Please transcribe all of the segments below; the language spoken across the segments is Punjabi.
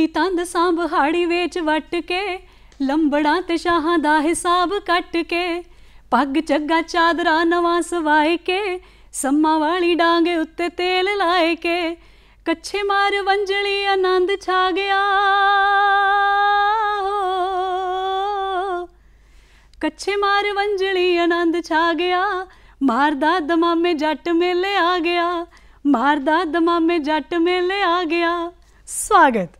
ਆਪਣੀ ਤੰਦ ਸੰਭਾੜੀ ਵਿੱਚ ਵਟ ਕੇ ਲੰਬੜਾਂ ਤੇ ਸ਼ਾਹਾਂ ਦਾ ਹਿਸਾਬ ਕੱਟ ਕੇ ਪੱਗ ਚੱਗਾ ਚਾਦਰਾ ਨਵਾਂ ਸਵਾਏ ਕੇ ਸੰਮਾ ਵਾਲੀ ਡਾਂਗੇ ਉੱਤੇ ਤੇਲ ਲਾਏ ਕੇ ਕੱਛੇ ਮਾਰ ਵੰਜਲੀ ਆਨੰਦ ਛਾ ਗਿਆ ਕੱਛੇ ਮਾਰ ਵੰਜਲੀ ਆਨੰਦ ਛਾ ਗਿਆ ਮਾਰਦਾ ਦਮਾਮੇ ਜੱਟ ਮੇਲੇ ਆ ਗਿਆ ਮਾਰਦਾ ਦਮਾਮੇ ਜੱਟ ਮੇਲੇ ਆ ਗਿਆ ਸਵਾਗਤ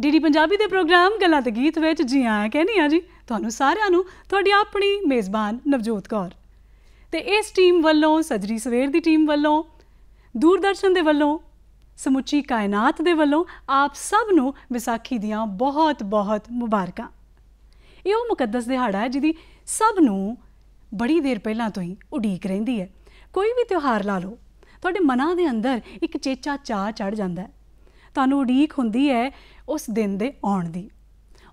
ਡੀਡੀ ਪੰਜਾਬੀ ਦੇ ਪ੍ਰੋਗਰਾਮ ਗੱਲਾਂ ਤੇ ਗੀਤ ਵਿੱਚ ਜੀ ਆਇਆਂ ਕਹਿੰਦੀ ਆ ਜੀ ਤੁਹਾਨੂੰ ਸਾਰਿਆਂ ਨੂੰ ਤੁਹਾਡੀ ਆਪਣੀ ਮੇਜ਼ਬਾਨ ਨਵਜੋਤ ਕੌਰ ਤੇ ਇਸ ਟੀਮ ਵੱਲੋਂ ਸਜਰੀ ਸਵੇਰ ਦੀ ਟੀਮ ਵੱਲੋਂ ਦੂਰਦਰਸ਼ਨ ਦੇ ਵੱਲੋਂ ਸਮੁੱਚੀ ਕਾਇਨਾਤ ਦੇ ਵੱਲੋਂ ਆਪ ਸਭ ਨੂੰ ਵਿਸਾਖੀ ਦੀਆਂ ਬਹੁਤ-ਬਹੁਤ ਮੁਬਾਰਕਾਂ ਇਹ ਉਹ ਮੁਕੱਦਸ ਦਿਹਾੜਾ ਹੈ ਜਿਹਦੀ ਸਭ ਨੂੰ ਬੜੀ ਦੇਰ ਪਹਿਲਾਂ ਤੋਂ ਹੀ ਉਡੀਕ ਰਹਿੰਦੀ ਹੈ ਕੋਈ ਵੀ ਤਿਉਹਾਰ ਲਾ ਲਓ ਤੁਹਾਡੇ ਮਨਾਂ ਦੇ ਅੰਦਰ ਇੱਕ ਚੇਚਾ ਚਾਹ ਚੜ ਜਾਂਦਾ ਹੈ ਤੁਹਾਨੂੰ ਉਡੀਕ ਹੁੰਦੀ ਹੈ ਉਸ ਦਿਨ ਦੇ ਆਉਣ ਦੀ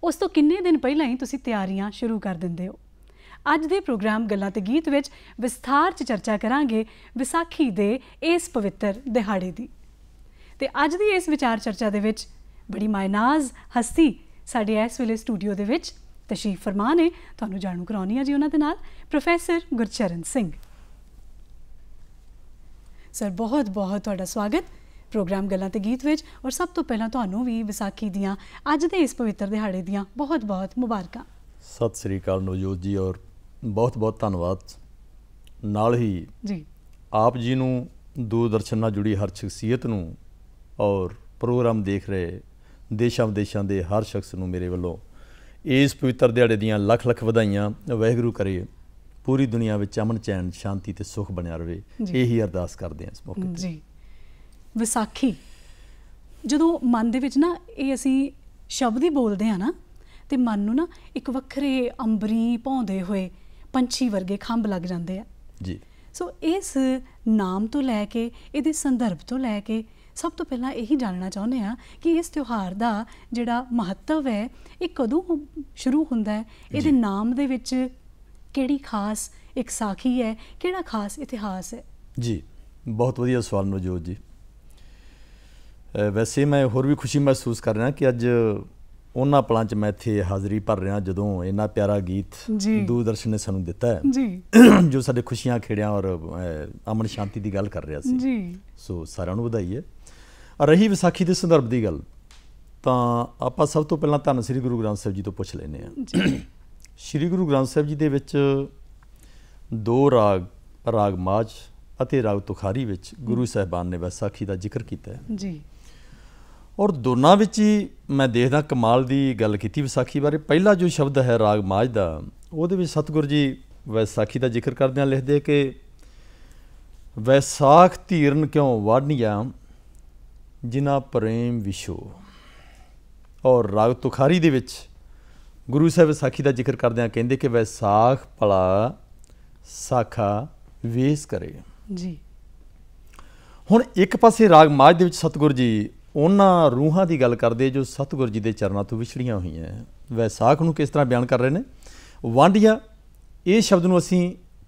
ਉਸ ਤੋਂ ਕਿੰਨੇ ਦਿਨ ਪਹਿਲਾਂ ਹੀ ਤੁਸੀਂ ਤਿਆਰੀਆਂ ਸ਼ੁਰੂ ਕਰ ਦਿੰਦੇ ਹੋ ਅੱਜ ਦੇ ਪ੍ਰੋਗਰਾਮ ਗੱਲਾਂ ਤੇ ਗੀਤ ਵਿੱਚ ਵਿਸਥਾਰ 'ਚ ਚਰਚਾ ਕਰਾਂਗੇ ਵਿਸਾਖੀ ਦੇ ਇਸ ਪਵਿੱਤਰ ਦਿਹਾੜੇ ਦੀ ਤੇ ਅੱਜ ਦੀ ਇਸ ਵਿਚਾਰ ਚਰਚਾ ਦੇ ਵਿੱਚ ਬੜੀ ਮਾਇਨਾਜ਼ ਹਸਤੀ ਸਾਡੇ ਇਸ ਵੇਲੇ ਸਟੂਡੀਓ ਦੇ ਵਿੱਚ ਤਸ਼ਰੀਫ ਫਰਮਾ ਨੇ ਤੁਹਾਨੂੰ ਜਾਣੂ ਕਰਾਉਣੀ ਹੈ ਜੀ ਉਹਨਾਂ ਦੇ ਨਾਲ ਪ੍ਰੋਫੈਸਰ ਗੁਰਚਰਨ ਸਿੰਘ ਸਰ ਬਹੁਤ ਬਹੁਤ ਤੁਹਾਡਾ ਸਵਾਗਤ ਪ੍ਰੋਗਰਾਮ ਗੱਲਾਂ ਤੇ ਗੀਤ ਵਿੱਚ ਔਰ ਸਭ ਤੋਂ ਪਹਿਲਾਂ ਤੁਹਾਨੂੰ ਵੀ ਵਿਸਾਖੀ ਦੀਆਂ ਅੱਜ ਦੇ ਇਸ ਪਵਿੱਤਰ ਦਿਹਾੜੇ ਦੀਆਂ ਬਹੁਤ-ਬਹੁਤ ਮੁਬਾਰਕਾਂ ਸਤਿ ਸ੍ਰੀ ਅਕਾਲ ਨਵਜੋਤ ਜੀ ਔਰ ਬਹੁਤ-ਬਹੁਤ ਧੰਨਵਾਦ ਨਾਲ ਹੀ ਜੀ ਆਪ ਜੀ ਨੂੰ ਦੂਰਦਰਸ਼ਨ ਨਾਲ ਜੁੜੀ ਹਰ ਸ਼ਖਸੀਅਤ ਨੂੰ ਔਰ ਪ੍ਰੋਗਰਾਮ ਦੇਖ ਰਹੇ ਦੇਸ਼ਾਂ ਵਿਦੇਸ਼ਾਂ ਦੇ ਹਰ ਸ਼ਖਸ ਨੂੰ ਮੇਰੇ ਵੱਲੋਂ ਇਸ ਪਵਿੱਤਰ ਦਿਹਾੜੇ ਦੀਆਂ ਲੱਖ ਲੱਖ ਵਧਾਈਆਂ ਵਾਹਿਗੁਰੂ ਕਰੇ ਪੂਰੀ ਦੁਨੀਆ ਵਿੱਚ ਅਮਨ ਚੈਨ ਸ਼ਾਂਤੀ ਤੇ ਸੁਖ ਬਣਿਆ ਰਹੇ ਇਹੀ ਅਰਦਾਸ ਕਰਦੇ ਹਾਂ ਇਸ ਮੌਕੇ ਤੇ ਜੀ ਵਿਸਾਖੀ ਜਦੋਂ ਮਨ ਦੇ ਵਿੱਚ ਨਾ ਇਹ ਅਸੀਂ ਸ਼ਬਦ ਹੀ ਬੋਲਦੇ ਆ ਨਾ ਤੇ ਮਨ ਨੂੰ ਨਾ ਇੱਕ ਵੱਖਰੇ ਅੰਬਰੀ ਭੌਂਦੇ ਹੋਏ ਪੰਛੀ ਵਰਗੇ ਖੰਭ ਲੱਗ ਜਾਂਦੇ ਆ ਜੀ ਸੋ ਇਸ ਨਾਮ ਤੋਂ ਲੈ ਕੇ ਇਹਦੇ ਸੰਦਰਭ ਤੋਂ ਲੈ ਕੇ ਸਭ ਤੋਂ ਪਹਿਲਾਂ ਇਹੀ ਜਾਣਨਾ ਚਾਹੁੰਦੇ ਆ ਕਿ ਇਸ ਤਿਉਹਾਰ ਦਾ ਜਿਹੜਾ ਮਹੱਤਵ ਹੈ ਇਹ ਕਦੋਂ ਸ਼ੁਰੂ ਹੁੰਦਾ ਹੈ ਇਹਦੇ ਨਾਮ ਦੇ ਵਿੱਚ ਕਿਹੜੀ ਖਾਸ ਇੱਕ ਸਾਖੀ ਹੈ ਕਿਹੜਾ ਖਾਸ ਇਤਿਹਾਸ ਹੈ ਜੀ ਬਹੁਤ ਵਧੀਆ ਸਵਾਲ ਨਵਜੋਤ ਜੀ ਵੈਸੇ ਮੈਂ ਹੋਰ ਵੀ ਖੁਸ਼ੀ ਮਹਿਸੂਸ ਕਰ ਰਿਹਾ ਕਿ ਅੱਜ ਉਹਨਾਂ ਪਲਾਂ 'ਚ ਮੈਂ ਇੱਥੇ ਹਾਜ਼ਰੀ ਭਰ ਰਿਹਾ ਜਦੋਂ ਇੰਨਾ ਪਿਆਰਾ ਗੀਤ ਦੂਰਦਰਸ਼ਨ ਨੇ ਸਾਨੂੰ ਦਿੱਤਾ ਹੈ ਜੋ ਸਾਡੇ ਖੁਸ਼ੀਆਂ ਖੇੜਿਆਂ ਔਰ ਅਮਨ ਸ਼ਾਂਤੀ ਦੀ ਗੱਲ ਕਰ ਰਿਹਾ ਸੀ ਜੀ ਸੋ ਸਾਰਿਆਂ ਨੂੰ ਵਧਾਈ ਹੈ ਰਹੀ ਵਿਸਾਖੀ ਦੇ ਸੰਦਰਭ ਦੀ ਗੱਲ ਤਾਂ ਆਪਾਂ ਸਭ ਤੋਂ ਪਹਿਲਾਂ ਧੰਨ ਸ੍ਰੀ ਗੁਰੂ ਗ੍ਰੰਥ ਸਾਹਿਬ ਜੀ ਤੋਂ ਪੁੱਛ ਲੈਨੇ ਆ ਜੀ ਸ੍ਰੀ ਗੁਰੂ ਗ੍ਰੰਥ ਸਾਹਿਬ ਜੀ ਦੇ ਵਿੱਚ ਦੋ ਰਾਗ ਰਾਗ ਮਾਝ ਅਤੇ ਰਾਗ ਤੁਖਾਰੀ ਵਿੱਚ ਗੁਰੂ ਸਾਹਿਬਾਨ ਨੇ ਵਿਸਾਖੀ ਦਾ ਜ਼ਿਕਰ ਕੀਤਾ ਹੈ ਜੀ ਔਰ ਦੋਨਾਂ ਵਿੱਚ ਹੀ ਮੈਂ ਦੇਖਦਾ ਕਮਾਲ ਦੀ ਗੱਲ ਕੀਤੀ ਵਿਸਾਖੀ ਬਾਰੇ ਪਹਿਲਾ ਜੋ ਸ਼ਬਦ ਹੈ ਰਾਗ ਮਾਜ ਦਾ ਉਹਦੇ ਵਿੱਚ ਸਤਿਗੁਰ ਜੀ ਵਿਸਾਖੀ ਦਾ ਜ਼ਿਕਰ ਕਰਦੇ ਆ ਲਿਖਦੇ ਕਿ ਵਿਸਾਖ ਧੀਰਨ ਕਿਉਂ ਵਾਢਨੀਆਂ ਜਿਨ੍ਹਾਂ ਪ੍ਰੇਮ ਵਿਸ਼ੋ ਔਰ ਰਾਗ ਤੁਖਾਰੀ ਦੇ ਵਿੱਚ ਗੁਰੂ ਸਾਹਿਬ ਵਿਸਾਖੀ ਦਾ ਜ਼ਿਕਰ ਕਰਦੇ ਆ ਕਹਿੰਦੇ ਕਿ ਵਿਸਾਖ ਪਲਾ ਸਾਖਾ ਵੇਸ ਕਰੇ ਜੀ ਹੁਣ ਇੱਕ ਪਾਸੇ ਰਾਗ ਮਾਜ ਦੇ ਵਿੱਚ ਸਤਿਗੁਰ ਜੀ ਉਹਨਾਂ ਰੂਹਾਂ ਦੀ ਗੱਲ ਕਰਦੇ ਜੋ ਸਤਿਗੁਰੂ ਜੀ ਦੇ ਚਰਨਾਂ ਤੋਂ ਵਿਛੜੀਆਂ ਹੋਈਆਂ ਵੈਸਾਖ ਨੂੰ ਕਿਸ ਤਰ੍ਹਾਂ ਬਿਆਨ ਕਰ ਰਹੇ ਨੇ ਵਾਂਡੀਆਂ ਇਹ ਸ਼ਬਦ ਨੂੰ ਅਸੀਂ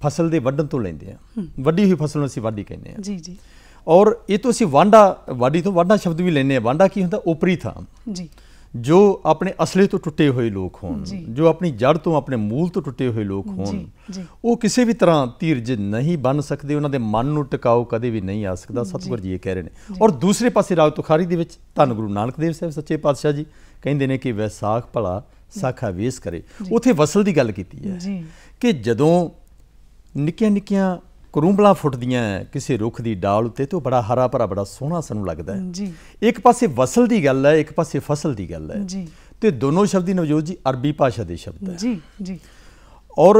ਫਸਲ ਦੇ ਵੱਢਣ ਤੋਂ ਲੈਂਦੇ ਆ ਵੱਡੀ ਹੋਈ ਫਸਲ ਨੂੰ ਅਸੀਂ ਵਾਢੀ ਕਹਿੰਦੇ ਆ ਜੀ ਜੀ ਔਰ ਇਹ ਤੋਂ ਅਸੀਂ ਵਾਂਡਾ ਵਾਢੀ ਤੋਂ ਵਾਂਡਾ ਸ਼ਬਦ ਵੀ ਲੈਨੇ ਆ ਵਾਂਡਾ ਕੀ ਹੁੰਦਾ ਉਪਰੀ ਥਾਂ ਜੀ ਜੋ ਆਪਣੇ ਅਸਲੇ ਤੋਂ ਟੁੱਟੇ ਹੋਏ ਲੋਕ ਹੋਣ ਜੋ ਆਪਣੀ ਜੜ ਤੋਂ ਆਪਣੇ ਮੂਲ ਤੋਂ ਟੁੱਟੇ ਹੋਏ ਲੋਕ ਹੋਣ ਉਹ ਕਿਸੇ ਵੀ ਤਰ੍ਹਾਂ ਧੀਰਜ ਨਹੀਂ ਬਣ ਸਕਦੇ ਉਹਨਾਂ ਦੇ ਮਨ ਨੂੰ ਟਿਕਾਓ ਕਦੇ ਵੀ ਨਹੀਂ ਆ ਸਕਦਾ ਸਤਿਗੁਰ ਜੀ ਇਹ ਕਹਿ ਰਹੇ ਨੇ ਔਰ ਦੂਸਰੇ ਪਾਸੇ ਰਾਗ ਤੁਖਾਰੀ ਦੇ ਵਿੱਚ ਧੰਨ ਗੁਰੂ ਨਾਨਕ ਦੇਵ ਸਾਹਿਬ ਸੱਚੇ ਪਾਤਸ਼ਾਹ ਜੀ ਕਹਿੰਦੇ ਨੇ ਕਿ ਵੈਸਾਖ ਭਲਾ ਸਾਖਾ ਵੇਸ ਕਰੇ ਉਥੇ ਵਸਲ ਦੀ ਗੱਲ ਕੀਤੀ ਹੈ ਕਿ ਜਦੋਂ ਨਿੱਕੀਆਂ ਨਿੱਕੀਆਂ ਕਰੂੰਬਲਾ ਫੁੱਟਦੀਆਂ ਕਿਸੇ ਰੁੱਖ ਦੀ ਡਾਲ ਉੱਤੇ ਤੇ ਉਹ ਬੜਾ ਹਰਾ ਭਰਾ ਬੜਾ ਸੋਹਣਾ ਸਾਨੂੰ ਲੱਗਦਾ ਹੈ ਜੀ ਇੱਕ ਪਾਸੇ ਵਸਲ ਦੀ ਗੱਲ ਹੈ ਇੱਕ ਪਾਸੇ ਫਸਲ ਦੀ ਗੱਲ ਹੈ ਜੀ ਤੇ ਦੋਨੋਂ ਸ਼ਬਦ ਹੀ ਨਵਜੋਤ ਜੀ ਅਰਬੀ ਭਾਸ਼ਾ ਦੇ ਸ਼ਬਦ ਹੈ ਜੀ ਜੀ ਔਰ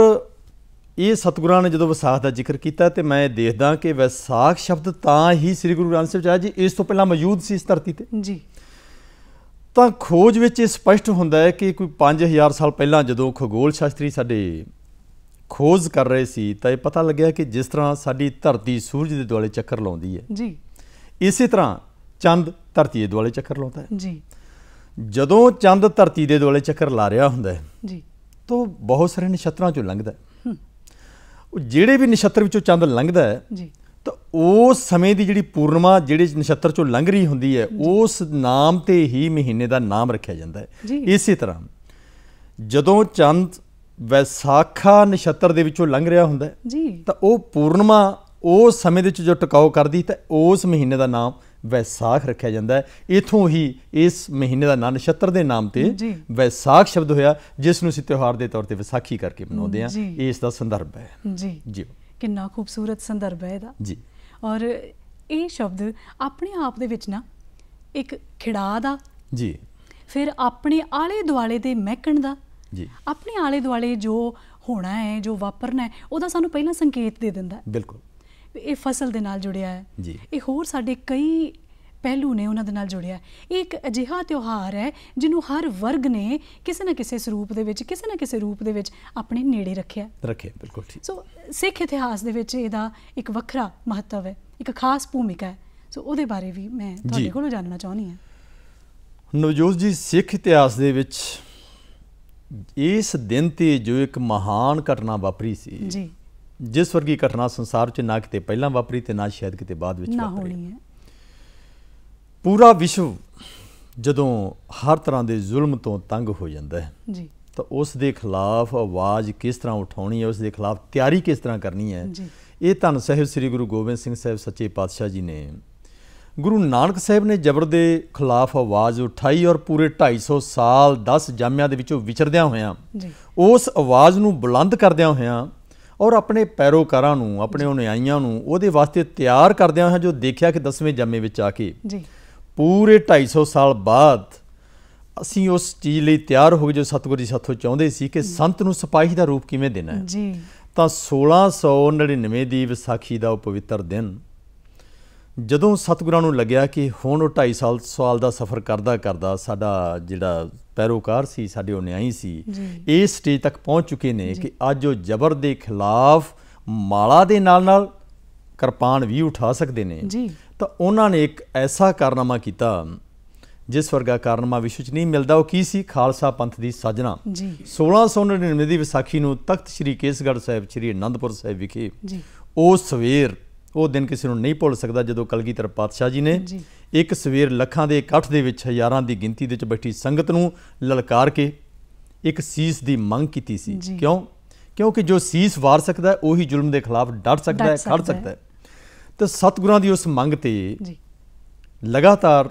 ਇਹ ਸਤਿਗੁਰਾਂ ਨੇ ਜਦੋਂ ਵਿਸਾਖ ਦਾ ਜ਼ਿਕਰ ਕੀਤਾ ਤੇ ਮੈਂ ਦੇਖਦਾ ਕਿ ਵਿਸਾਖ ਸ਼ਬਦ ਤਾਂ ਹੀ ਸ੍ਰੀ ਗੁਰੂ ਗ੍ਰੰਥ ਸਾਹਿਬ ਜੀ ਇਸ ਤੋਂ ਪਹਿਲਾਂ ਮੌਜੂਦ ਸੀ ਇਸ ਧਰਤੀ ਤੇ ਜੀ ਤਾਂ ਖੋਜ ਵਿੱਚ ਇਹ ਸਪਸ਼ਟ ਹੁੰਦਾ ਹੈ ਕਿ ਕੋਈ 5000 ਸਾਲ ਪਹਿਲਾਂ ਜਦੋਂ ਖਗੋਲ ਸ਼ਾਸਤਰੀ ਸਾਡੇ ਖੋਜ ਕਰ ਰਹੇ ਸੀ ਤਾਂ ਇਹ ਪਤਾ ਲੱਗਿਆ ਕਿ ਜਿਸ ਤਰ੍ਹਾਂ ਸਾਡੀ ਧਰਤੀ ਸੂਰਜ ਦੇ ਦੁਆਲੇ ਚੱਕਰ ਲਾਉਂਦੀ ਹੈ ਜੀ ਇਸੇ ਤਰ੍ਹਾਂ ਚੰਦ ਧਰਤੀ ਦੇ ਦੁਆਲੇ ਚੱਕਰ ਲਾਉਂਦਾ ਹੈ ਜੀ ਜਦੋਂ ਚੰਦ ਧਰਤੀ ਦੇ ਦੁਆਲੇ ਚੱਕਰ ਲਾ ਰਿਹਾ ਹੁੰਦਾ ਹੈ ਜੀ ਤਾਂ ਬਹੁਤ ਸਾਰੇ ਨਛੱਤਰਾਂ ਚੋਂ ਲੰਘਦਾ ਹੈ ਉਹ ਜਿਹੜੇ ਵੀ ਨਛੱਤਰ ਵਿੱਚੋਂ ਚੰਦ ਲੰਘਦਾ ਹੈ ਜੀ ਤਾਂ ਉਸ ਸਮੇਂ ਦੀ ਜਿਹੜੀ ਪੂਰਨਮਾ ਜਿਹੜੇ ਨਛੱਤਰ ਚੋਂ ਲੰਘ ਰਹੀ ਹੁੰਦੀ ਹੈ ਉਸ ਨਾਮ ਤੇ ਹੀ ਮਹੀਨੇ ਦਾ ਨਾਮ ਰੱਖਿਆ ਜਾਂਦਾ ਹੈ ਇਸੇ ਤਰ੍ਹਾਂ ਜਦੋਂ ਚੰਦ ਵੈਸਾਖਾ ਨਛੱਤਰ ਦੇ ਵਿੱਚੋਂ ਲੰਘ ਰਿਹਾ ਹੁੰਦਾ ਜੀ ਤਾਂ ਉਹ ਪੂਰਨਮਾ ਉਸ ਸਮੇਂ ਦੇ ਵਿੱਚ ਜੋ ਟਿਕਾਓ ਕਰਦੀ ਤਾਂ ਉਸ ਮਹੀਨੇ ਦਾ ਨਾਮ ਵਿਸਾਖ ਰੱਖਿਆ ਜਾਂਦਾ ਹੈ ਇਥੋਂ ਹੀ ਇਸ ਮਹੀਨੇ ਦਾ ਨਾਮ ਨਛੱਤਰ ਦੇ ਨਾਮ ਤੇ ਵਿਸਾਖ ਸ਼ਬਦ ਹੋਇਆ ਜਿਸ ਨੂੰ ਅਸੀਂ ਤਿਉਹਾਰ ਦੇ ਤੌਰ ਤੇ ਵਿਸਾਖੀ ਕਰਕੇ ਮਨਾਉਂਦੇ ਆ ਇਸ ਦਾ ਸੰਦਰਭ ਹੈ ਜੀ ਜੀ ਕਿੰਨਾ ਖੂਬਸੂਰਤ ਸੰਦਰਭ ਹੈ ਇਹਦਾ ਜੀ ਔਰ ਇਹ ਸ਼ਬਦ ਆਪਣੇ ਆਪ ਦੇ ਵਿੱਚ ਨਾ ਇੱਕ ਖਿੜਾ ਦਾ ਜੀ ਫਿਰ ਆਪਣੇ ਆਲੇ ਦੁਆਲੇ ਦੇ ਮਹਿਕਣ ਦਾ ਜੀ ਆਪਣੇ ਆਲੇ ਦੁਆਲੇ ਜੋ ਹੋਣਾ ਹੈ ਜੋ ਵਾਪਰਨਾ ਹੈ ਉਹਦਾ ਸਾਨੂੰ ਪਹਿਲਾਂ ਸੰਕੇਤ ਦੇ ਦਿੰਦਾ ਬਿਲਕੁਲ ਇਹ ਫਸਲ ਦੇ ਨਾਲ ਜੁੜਿਆ ਹੈ ਜੀ ਇਹ ਹੋਰ ਸਾਡੇ ਕਈ ਪਹਿਲੂ ਨੇ ਉਹਨਾਂ ਦੇ ਨਾਲ ਜੁੜਿਆ ਇਹ ਇੱਕ ਅਜਿਹਾ ਤਿਉਹਾਰ ਹੈ ਜਿਹਨੂੰ ਹਰ ਵਰਗ ਨੇ ਕਿਸੇ ਨਾ ਕਿਸੇ ਸਰੂਪ ਦੇ ਵਿੱਚ ਕਿਸੇ ਨਾ ਕਿਸੇ ਰੂਪ ਦੇ ਵਿੱਚ ਆਪਣੇ ਨੇੜੇ ਰੱਖਿਆ ਰੱਖਿਆ ਬਿਲਕੁਲ ਠੀਕ ਸੋ ਸਿੱਖ ਇਤਿਹਾਸ ਦੇ ਵਿੱਚ ਇਹਦਾ ਇੱਕ ਵੱਖਰਾ ਮਹੱਤਵ ਹੈ ਇੱਕ ਖਾਸ ਭੂਮਿਕਾ ਹੈ ਸੋ ਉਹਦੇ ਬਾਰੇ ਵੀ ਮੈਂ ਤੁਹਾਡੇ ਕੋਲੋਂ ਜਾਣਨਾ ਚਾਹੁੰਦੀ ਹਾਂ ਨਵਜੋਤ ਜੀ ਸਿੱਖ ਇਤਿਹਾਸ ਦੇ ਵਿੱਚ ਇਸ ਦਿਨ ਤੇ ਜੋ ਇੱਕ ਮਹਾਨ ਘਟਨਾ ਵਾਪਰੀ ਸੀ ਜੀ ਜਿਸ ਵਰਗੀ ਘਟਨਾ ਸੰਸਾਰ 'ਚ ਨਾ ਕਿਤੇ ਪਹਿਲਾਂ ਵਾਪਰੀ ਤੇ ਨਾ ਸ਼ਾਇਦ ਕਿਤੇ ਬਾਅਦ ਵਿੱਚ ਵਾਪਰੀ ਪੂਰਾ ਵਿਸ਼ਵ ਜਦੋਂ ਹਰ ਤਰ੍ਹਾਂ ਦੇ ਜ਼ੁਲਮ ਤੋਂ ਤੰਗ ਹੋ ਜਾਂਦਾ ਹੈ ਜੀ ਤਾਂ ਉਸ ਦੇ ਖਿਲਾਫ ਆਵਾਜ਼ ਕਿਸ ਤਰ੍ਹਾਂ ਉਠਾਉਣੀ ਹੈ ਉਸ ਦੇ ਖਿਲਾਫ ਤਿਆਰੀ ਕਿਸ ਤਰ੍ਹਾਂ ਕਰਨੀ ਹੈ ਜੀ ਇਹ ਧੰਨ ਸਹਿਬ ਸ੍ਰੀ ਗੁਰੂ ਗੋਬਿੰਦ ਸਿੰਘ ਸਾਹਿਬ ਸੱਚੇ ਪਾਤਸ਼ਾਹ ਜੀ ਨੇ ਗੁਰੂ ਨਾਨਕ ਸਾਹਿਬ ਨੇ ਜ਼ਬਰ ਦੇ ਖਿਲਾਫ ਆਵਾਜ਼ ਉਠਾਈ ਔਰ ਪੂਰੇ 250 ਸਾਲ 10 ਜਾਮਿਆਂ ਦੇ ਵਿੱਚੋਂ ਵਿਚਰਦਿਆਂ ਹੋਇਆਂ ਉਸ ਆਵਾਜ਼ ਨੂੰ ਬੁਲੰਦ ਕਰਦਿਆਂ ਹੋਇਆਂ ਔਰ ਆਪਣੇ ਪੈਰੋਕਾਰਾਂ ਨੂੰ ਆਪਣੇ ਅਨੁਯਾਈਆਂ ਨੂੰ ਉਹਦੇ ਵਾਸਤੇ ਤਿਆਰ ਕਰਦਿਆਂ ਹੋਇਆਂ ਜੋ ਦੇਖਿਆ ਕਿ 10ਵੇਂ ਜਾਮੇ ਵਿੱਚ ਆ ਕੇ ਜੀ ਪੂਰੇ 250 ਸਾਲ ਬਾਅਦ ਅਸੀਂ ਉਸ ਚੀਜ਼ ਲਈ ਤਿਆਰ ਹੋ ਗਏ ਜੋ ਸਤਿਗੁਰੂ ਜੀ ਸਾਥੋਂ ਚਾਹੁੰਦੇ ਸੀ ਕਿ ਸੰਤ ਨੂੰ ਸਿਪਾਹੀ ਦਾ ਰੂਪ ਕਿਵੇਂ ਦੇਣਾ ਹੈ ਜੀ ਤਾਂ 1699 ਦੀ ਵਿਸਾਖੀ ਦਾ ਉਹ ਪਵਿੱਤਰ ਦਿਨ ਜਦੋਂ ਸਤਿਗੁਰਾਂ ਨੂੰ ਲੱਗਿਆ ਕਿ ਹੁਣ ਉਹ 2.5 ਸਾਲ ਸਾਲ ਦਾ ਸਫ਼ਰ ਕਰਦਾ ਕਰਦਾ ਸਾਡਾ ਜਿਹੜਾ ਪੈਰੋਕਾਰ ਸੀ ਸਾਡੇ ਉਹ ਨਿਆਈ ਸੀ ਇਸ ਸਟੇਜ ਤੱਕ ਪਹੁੰਚ ਚੁੱਕੇ ਨੇ ਕਿ ਅੱਜ ਉਹ ਜ਼ਬਰ ਦੇ ਖਿਲਾਫ ਮਾਲਾ ਦੇ ਨਾਲ ਨਾਲ ਕਿਰਪਾਨ ਵੀ ਉਠਾ ਸਕਦੇ ਨੇ ਤਾਂ ਉਹਨਾਂ ਨੇ ਇੱਕ ਐਸਾ ਕਾਰਨਾਮਾ ਕੀਤਾ ਜਿਸ ਵਰਗਾ ਕਾਰਨਾਮਾ ਵਿਸ਼ਵ 'ਚ ਨਹੀਂ ਮਿਲਦਾ ਉਹ ਕੀ ਸੀ ਖਾਲਸਾ ਪੰਥ ਦੀ ਜੀ 1699 ਦੀ ਵਿਸਾਖੀ ਨੂੰ ਤਖਤ ਸ੍ਰੀ ਕੇਸਗੜ੍ਹ ਸਾਹਿਬ ਸ੍ਰੀ ਅਨੰਦਪੁਰ ਸਾਹਿਬ ਵਿਖੇ ਉਹ ਸਵੇਰ ਉਹ ਦਿਨ ਕਿਸੇ ਨੂੰ ਨਹੀਂ ਭੁੱਲ ਸਕਦਾ ਜਦੋਂ ਕਲਗੀਧਰ ਪਾਤਸ਼ਾਹ ਜੀ ਨੇ ਇੱਕ ਸਵੇਰ ਲੱਖਾਂ ਦੇ ਇਕੱਠ ਦੇ ਵਿੱਚ ਹਜ਼ਾਰਾਂ ਦੀ ਗਿਣਤੀ ਦੇ ਵਿੱਚ ਬੈਠੀ ਸੰਗਤ ਨੂੰ ਲਲਕਾਰ ਕੇ ਇੱਕ ਸੀਸ ਦੀ ਮੰਗ ਕੀਤੀ ਸੀ ਕਿਉਂ ਕਿਉਂਕਿ ਜੋ ਸੀਸ ਵਾਰ ਸਕਦਾ ਹੈ ਉਹੀ ਜ਼ੁਲਮ ਦੇ ਖਿਲਾਫ ਡਟ ਸਕਦਾ ਹੈ ਖੜ ਸਕਦਾ ਹੈ ਤੇ ਸਤਿਗੁਰਾਂ ਦੀ ਉਸ ਮੰਗ ਤੇ ਜੀ ਲਗਾਤਾਰ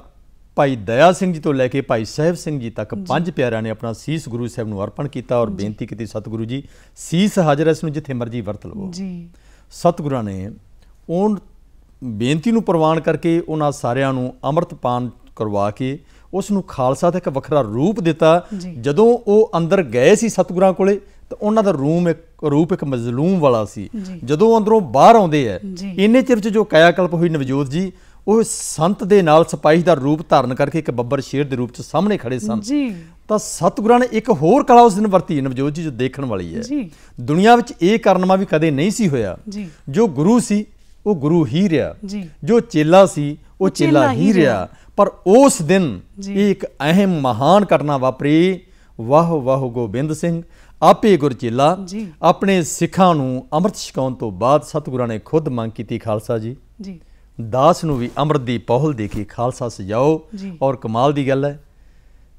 ਭਾਈ ਦਇਆ ਸਿੰਘ ਜੀ ਤੋਂ ਲੈ ਕੇ ਭਾਈ ਸਹਿਬ ਸਿੰਘ ਜੀ ਤੱਕ ਪੰਜ ਪਿਆਰਿਆਂ ਨੇ ਆਪਣਾ ਸੀਸ ਗੁਰੂ ਸਾਹਿਬ ਨੂੰ ਅਰਪਣ ਕੀਤਾ ਔਰ ਬੇਨਤੀ ਕੀਤੀ ਸਤਿਗੁਰੂ ਜੀ ਸੀਸ ਹਾਜ਼ਰ ਹੈ ਇਸ ਨੂੰ ਜਿੱਥੇ ਮਰਜ਼ੀ ਵਰਤ ਲਵੋ ਜੀ ਸਤਿਗੁਰਾਂ ਨੇ ਉਹ ਬੇਨਤੀ ਨੂੰ ਪ੍ਰਵਾਨ ਕਰਕੇ ਉਹਨਾਂ ਸਾਰਿਆਂ ਨੂੰ ਅੰਮ੍ਰਿਤ ਪਾਨ ਕਰਵਾ ਕੇ ਉਸ ਨੂੰ ਖਾਲਸਾ ਦਾ ਇੱਕ ਵੱਖਰਾ ਰੂਪ ਦਿੱਤਾ ਜਦੋਂ ਉਹ ਅੰਦਰ ਗਏ ਸੀ ਸਤਗੁਰਾਂ ਕੋਲੇ ਤਾਂ ਉਹਨਾਂ ਦਾ ਰੂਮ ਇੱਕ ਰੂਪ ਇੱਕ ਮਜ਼ਲੂਮ ਵਾਲਾ ਸੀ ਜਦੋਂ ਅੰਦਰੋਂ ਬਾਹਰ ਆਉਂਦੇ ਐ ਇੰਨੇ ਚਿਰ ਚ ਜੋ ਕਾਇਆਕਲਪ ਹੋਈ ਨਵਜੋਤ ਜੀ ਉਹ ਸੰਤ ਦੇ ਨਾਲ ਸਪਾਈ ਦਾ ਰੂਪ ਧਾਰਨ ਕਰਕੇ ਇੱਕ ਬੱਬਰ ਸ਼ੇਰ ਦੇ ਰੂਪ ਚ ਸਾਹਮਣੇ ਖੜੇ ਸਨ ਜੀ ਤਾਂ ਸਤਗੁਰਾਂ ਨੇ ਇੱਕ ਹੋਰ ਕਲਾ ਉਸ ਦਿਨ ਵਰਤੀ ਨਵਜੋਤ ਜੀ ਜੋ ਦੇਖਣ ਵਾਲੀ ਹੈ ਜੀ ਦੁਨੀਆ ਵਿੱਚ ਇਹ ਕਰਨਮਾ ਵੀ ਕਦੇ ਨਹੀਂ ਸੀ ਹੋਇਆ ਜੋ ਗੁਰੂ ਸੀ ਉਹ ਗੁਰੂ ਹੀ ਰਿਹਾ ਜੋ ਚੇਲਾ ਸੀ ਉਹ ਚੇਲਾ ਹੀ ਰਿਹਾ ਪਰ ਉਸ ਦਿਨ ਇੱਕ ਅਹਿਮ ਮਹਾਨ ਘਟਨਾ ਵਾਪਰੀ ਵਾਹ ਵਾਹ ਗੋਬਿੰਦ ਸਿੰਘ ਆਪੇ ਗੁਰਚੇਲਾ ਆਪਣੇ ਸਿੱਖਾਂ ਨੂੰ ਅੰਮ੍ਰਿਤ ਛਕਾਉਣ ਤੋਂ ਬਾਅਦ ਸਤਿਗੁਰਾਂ ਨੇ ਖੁਦ ਮੰਗ ਕੀਤੀ ਖਾਲਸਾ ਜੀ ਜੀ ਦਾਸ ਨੂੰ ਵੀ ਅੰਮ੍ਰਿਤ ਦੀ ਪਹਲ ਦੇ ਕੇ ਖਾਲਸਾ ਸਜਾਓ ਔਰ ਕਮਾਲ ਦੀ ਗੱਲ ਹੈ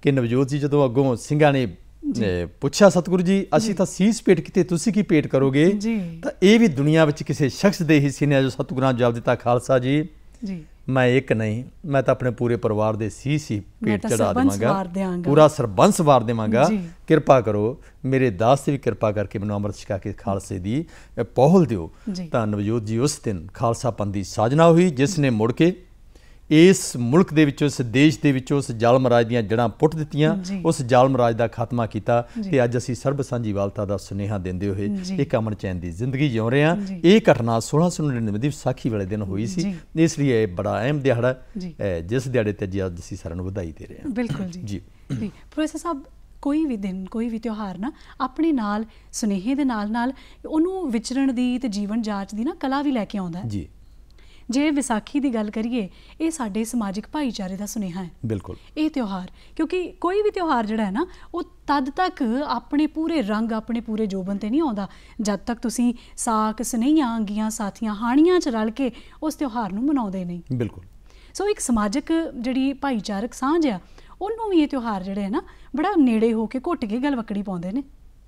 ਕਿ ਨਵਜੋਤ ਜੀ ਜਦੋਂ ਅੱਗੋਂ ਸਿੰਘਾਂ ਨੇ ਪੁੱਛਿਆ ਸਤਿਗੁਰੂ ਜੀ ਅਸੀਂ ਤਾਂ ਸੀਸ ਪੇਟ ਕਿਤੇ ਤੁਸੀਂ ਕੀ ਪੇਟ ਕਰੋਗੇ ਤਾਂ ਇਹ ਵੀ ਦੁਨੀਆ ਵਿੱਚ ਕਿਸੇ ਸ਼ਖਸ ਦੇ ਹਿੱਸੇ ਨੇ ਜੋ ਸਤਿਗੁਰਾਂ ਜਵਾਬ ਦਿੱਤਾ ਖਾਲਸਾ ਜੀ ਜੀ ਮੈਂ ਇੱਕ ਨਹੀਂ ਮੈਂ ਤਾਂ ਆਪਣੇ ਪੂਰੇ ਪਰਿਵਾਰ ਦੇ ਸੀਸ ਹੀ ਪੇਟ ਚੜਾ ਦੇਵਾਂਗਾ ਪੂਰਾ ਸਰਬੰਸ ਵਾਰ ਦੇਵਾਂਗਾ ਕਿਰਪਾ ਕਰੋ ਮੇਰੇ ਦਾਸ ਤੇ ਵੀ ਕਿਰਪਾ ਕਰਕੇ ਮੈਨੂੰ ਅੰਮ੍ਰਿਤ ਛਕਾ ਕੇ ਖਾਲਸੇ ਦੀ ਪਹੁਲ ਦਿਓ ਤਾਂ ਨਵਜੋਤ ਜੀ ਉਸ ਦਿਨ ਖਾਲਸਾ ਪੰਥ ਦੀ ਸਾਜਨਾ ਹੋਈ ਜਿਸ ਨੇ ਮੁੜ ਕੇ ਇਸ ਮੁਲਕ ਦੇ ਵਿੱਚ ਉਸ ਦੇਸ਼ ਦੇ ਵਿੱਚ ਉਸ ਜਾਲਮ ਰਾਜ ਦੀਆਂ ਜੜਾਂ ਪੁੱਟ ਦਿੱਤੀਆਂ ਉਸ ਜਾਲਮ ਰਾਜ ਦਾ ਖਾਤਮਾ ਕੀਤਾ ਤੇ ਅੱਜ ਅਸੀਂ ਸਰਬ ਸਾਂਝੀ ਵਾਲਤਾ ਦਾ ਸੁਨੇਹਾ ਦਿੰਦੇ ਹੋਏ ਇੱਕ ਅਮਨ ਚੈਨ ਦੀ ਜ਼ਿੰਦਗੀ ਜਿਉ ਰਹੇ ਹਾਂ ਇਹ ਘਟਨਾ 1699 ਦੀ ਵਿਸਾਖੀ ਵਾਲੇ ਦਿਨ ਹੋਈ ਸੀ ਇਸ ਲਈ ਇਹ ਬੜਾ ਅਹਿਮ ਦਿਹਾੜਾ ਜਿਸ ਦਿਹਾੜੇ ਤੇ ਅੱਜ ਅਸੀਂ ਸਾਰਿਆਂ ਨੂੰ ਵਧਾਈ ਦੇ ਰਹੇ ਹਾਂ ਬਿਲਕੁਲ ਜੀ ਜੀ ਪ੍ਰੋਫੈਸਰ ਸਾਹਿਬ ਕੋਈ ਵੀ ਦਿਨ ਕੋਈ ਵੀ ਤਿਉਹਾਰ ਨਾ ਆਪਣੇ ਨਾਲ ਸੁਨੇਹੇ ਦੇ ਨਾਲ ਨਾਲ ਉਹਨੂੰ ਵਿਚਰਣ ਦੀ ਤੇ ਜੀਵਨ ਜਾਂਚ ਦੀ ਨਾ ਕਲਾ ਵੀ ਲੈ ਕੇ ਆਉਂਦਾ ਹੈ ਜੀ ਜੇ ਵਿਸਾਖੀ ਦੀ ਗੱਲ ਕਰੀਏ ਇਹ ਸਾਡੇ ਸਮਾਜਿਕ ਭਾਈਚਾਰੇ ਦਾ ਸੁਨੇਹਾ ਹੈ ਬਿਲਕੁਲ ਇਹ ਤਿਉਹਾਰ ਕਿਉਂਕਿ ਕੋਈ ਵੀ ਤਿਉਹਾਰ ਜਿਹੜਾ ਹੈ ਨਾ ਉਹ ਤਦ ਤੱਕ ਆਪਣੇ ਪੂਰੇ ਰੰਗ ਆਪਣੇ ਪੂਰੇ ਜੋਬਨ ਤੇ ਨਹੀਂ ਆਉਂਦਾ ਜਦ ਤੱਕ ਤੁਸੀਂ ਸਾਖ ਸਨੇਹੀਆਂ ਅੰਗੀਆਂ ਸਾਥੀਆਂ ਹਾਣੀਆਂ ਚ ਰਲ ਕੇ ਉਸ ਤਿਉਹਾਰ ਨੂੰ ਮਨਾਉਂਦੇ ਨਹੀਂ ਬਿਲਕੁਲ ਸੋ ਇੱਕ ਸਮਾਜਿਕ ਜਿਹੜੀ ਭਾਈਚਾਰਕ ਸਾਂਝ ਆ ਉਹਨੂੰ ਵੀ ਇਹ ਤਿਉਹਾਰ ਜਿਹੜੇ ਹੈ ਨਾ ਬੜਾ ਨੇੜੇ ਹੋ ਕੇ ਘੁੱਟ ਕੇ ਗੱਲ ਵਕੜੀ ਪਾਉਂਦੇ ਨੇ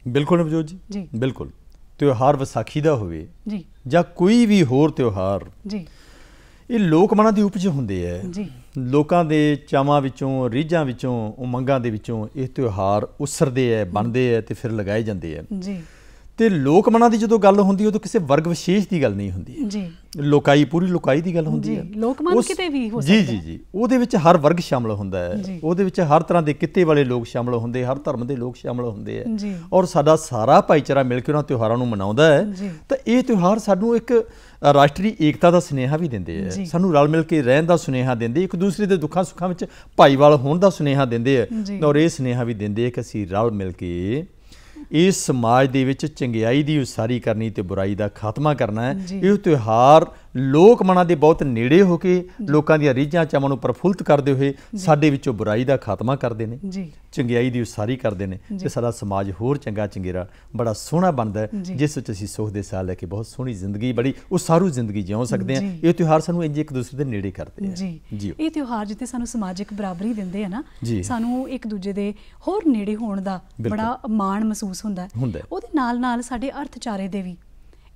ਬਿਲਕੁਲ ਨਵਜੋਤ ਜੀ ਜੀ ਬਿਲਕੁਲ ਤਿਉਹਾਰ ਵਿਸਾਖੀ ਦਾ ਹੋਵੇ ਜੀ ਜਾਂ ਕੋਈ ਵੀ ਹੋਰ ਤਿਉਹਾਰ ਜੀ ਇਹ ਲੋਕ ਮਨਾਂ ਦੀ ਉਪਜ ਹੁੰਦੇ ਆ ਜੀ ਲੋਕਾਂ ਦੇ ਚਾਵਾਂ ਵਿੱਚੋਂ ਰੀਝਾਂ ਵਿੱਚੋਂ ਉਮੰਗਾਂ ਦੇ ਵਿੱਚੋਂ ਇਹ ਤਿਉਹਾਰ ਉਸਰਦੇ ਆ ਬਣਦੇ ਆ ਤੇ ਫਿਰ ਲਗਾਏ ਜਾਂਦੇ ਆ ਜੀ ਤੇ ਲੋਕ ਮਨਾਂ ਦੀ ਜਦੋਂ ਗੱਲ ਹੁੰਦੀ ਉਦੋਂ ਕਿਸੇ ਵਰਗ ਵਿਸ਼ੇਸ਼ ਦੀ ਗੱਲ ਨਹੀਂ ਹੁੰਦੀ ਜੀ ਲੋਕਾਈ ਪੂਰੀ ਲੋਕਾਈ ਦੀ ਗੱਲ ਹੁੰਦੀ ਹੈ ਲੋਕ ਮਨ ਕਿਤੇ ਵੀ ਹੋ ਸਕਦਾ ਜੀ ਜੀ ਜੀ ਉਹਦੇ ਵਿੱਚ ਹਰ ਵਰਗ ਸ਼ਾਮਲ ਹੁੰਦਾ ਹੈ ਉਹਦੇ ਵਿੱਚ ਹਰ ਤਰ੍ਹਾਂ ਦੇ ਕਿਤੇ ਵਾਲੇ ਲੋਕ ਸ਼ਾਮਲ ਹੁੰਦੇ ਹਰ ਧਰਮ ਦੇ ਲੋਕ ਸ਼ਾਮਲ ਹੁੰਦੇ ਹੈ ਔਰ ਸਾਡਾ ਸਾਰਾ ਭਾਈਚਾਰਾ ਮਿਲ ਕੇ ਉਹਨਾਂ ਤਿਉਹਾਰਾਂ ਨੂੰ ਮਨਾਉਂਦਾ ਹੈ ਤਾਂ ਇਹ ਤਿਉਹਾਰ ਸਾਨੂੰ ਇੱਕ ਰਾਸ਼ਟਰੀ ਏਕਤਾ ਦਾ ਸੁਨੇਹਾ ਵੀ ਦਿੰਦੇ ਆ ਸਾਨੂੰ ਰਲ ਮਿਲ ਕੇ ਰਹਿਣ ਦਾ ਸੁਨੇਹਾ ਦਿੰਦੇ ਇੱਕ ਦੂਸਰੇ ਦੇ ਦੁੱਖਾਂ ਸੁੱਖਾਂ ਵਿੱਚ ਭਾਈਵਾਲ ਹੋਣ ਦਾ ਸੁਨੇਹਾ ਦਿੰਦੇ ਆ ਔਰ ਇਹ ਸੁਨੇਹਾ ਵੀ ਦਿੰਦੇ ਆ ਕਿ ਅਸੀਂ ਰਲ ਮਿਲ ਕੇ ਇਸ ਸਮਾਜ ਦੇ ਵਿੱਚ ਚੰਗਿਆਈ ਦੀ ਉਸਾਰੀ ਕਰਨੀ ਤੇ ਬੁਰਾਈ ਦਾ ਖਾਤਮਾ ਕਰਨਾ ਹੈ ਇਹ ਤਿਉਹਾਰ ਲੋਕ ਮਨਾਂ ਦੇ ਬਹੁਤ ਨੇੜੇ ਹੋ ਕੇ ਲੋਕਾਂ ਦੀਆਂ ਰੀਝਾਂ ਚਾਵਾਂ ਨੂੰ ਪ੍ਰਫੁੱਲਤ ਕਰਦੇ ਹੋਏ ਸਾਡੇ ਵਿੱਚੋਂ ਬੁਰਾਈ ਦਾ ਖਾਤਮਾ ਕਰਦੇ ਨੇ ਚੰਗਿਆਈ ਦੀ ਉਸਾਰੀ ਕਰਦੇ ਨੇ ਤੇ ਸਾਡਾ ਸਮਾਜ ਹੋਰ ਚੰਗਾ ਚੰਗੇਰਾ ਬੜਾ ਸੋਹਣਾ ਬਣਦਾ ਜਿਸ ਵਿੱਚ ਅਸੀਂ ਸੁਖ ਦੇ ਸਾਹ ਲੈ ਕੇ ਬਹੁਤ ਸੋਹਣੀ ਜ਼ਿੰਦਗੀ ਬੜੀ ਉਸਾਰੂ ਜ਼ਿੰਦਗੀ ਜਿਉਂ ਸਕਦੇ ਆ ਇਹ ਤਿਉਹਾਰ ਸਾਨੂੰ ਇੰਜ ਇੱਕ ਦੂਸਰੇ ਦੇ ਨੇੜੇ ਕਰਦੇ ਆ ਜੀ ਇਹ ਤਿਉਹਾਰ ਜਿੱਤੇ ਸਾਨੂੰ ਸਮਾਜਿਕ ਬਰਾਬਰੀ ਦਿੰਦੇ ਆ ਨਾ ਸਾਨੂੰ ਇੱਕ ਦੂਜੇ ਦੇ ਹੋਰ ਨੇੜੇ ਹੋਣ ਦਾ ਬੜਾ ਮਾਣ ਮਹਿਸੂਸ ਹੁੰਦਾ ਉਹਦੇ ਨਾਲ ਨਾਲ ਸਾਡੇ ਅਰਥਚਾਰੇ ਦੇ ਵੀ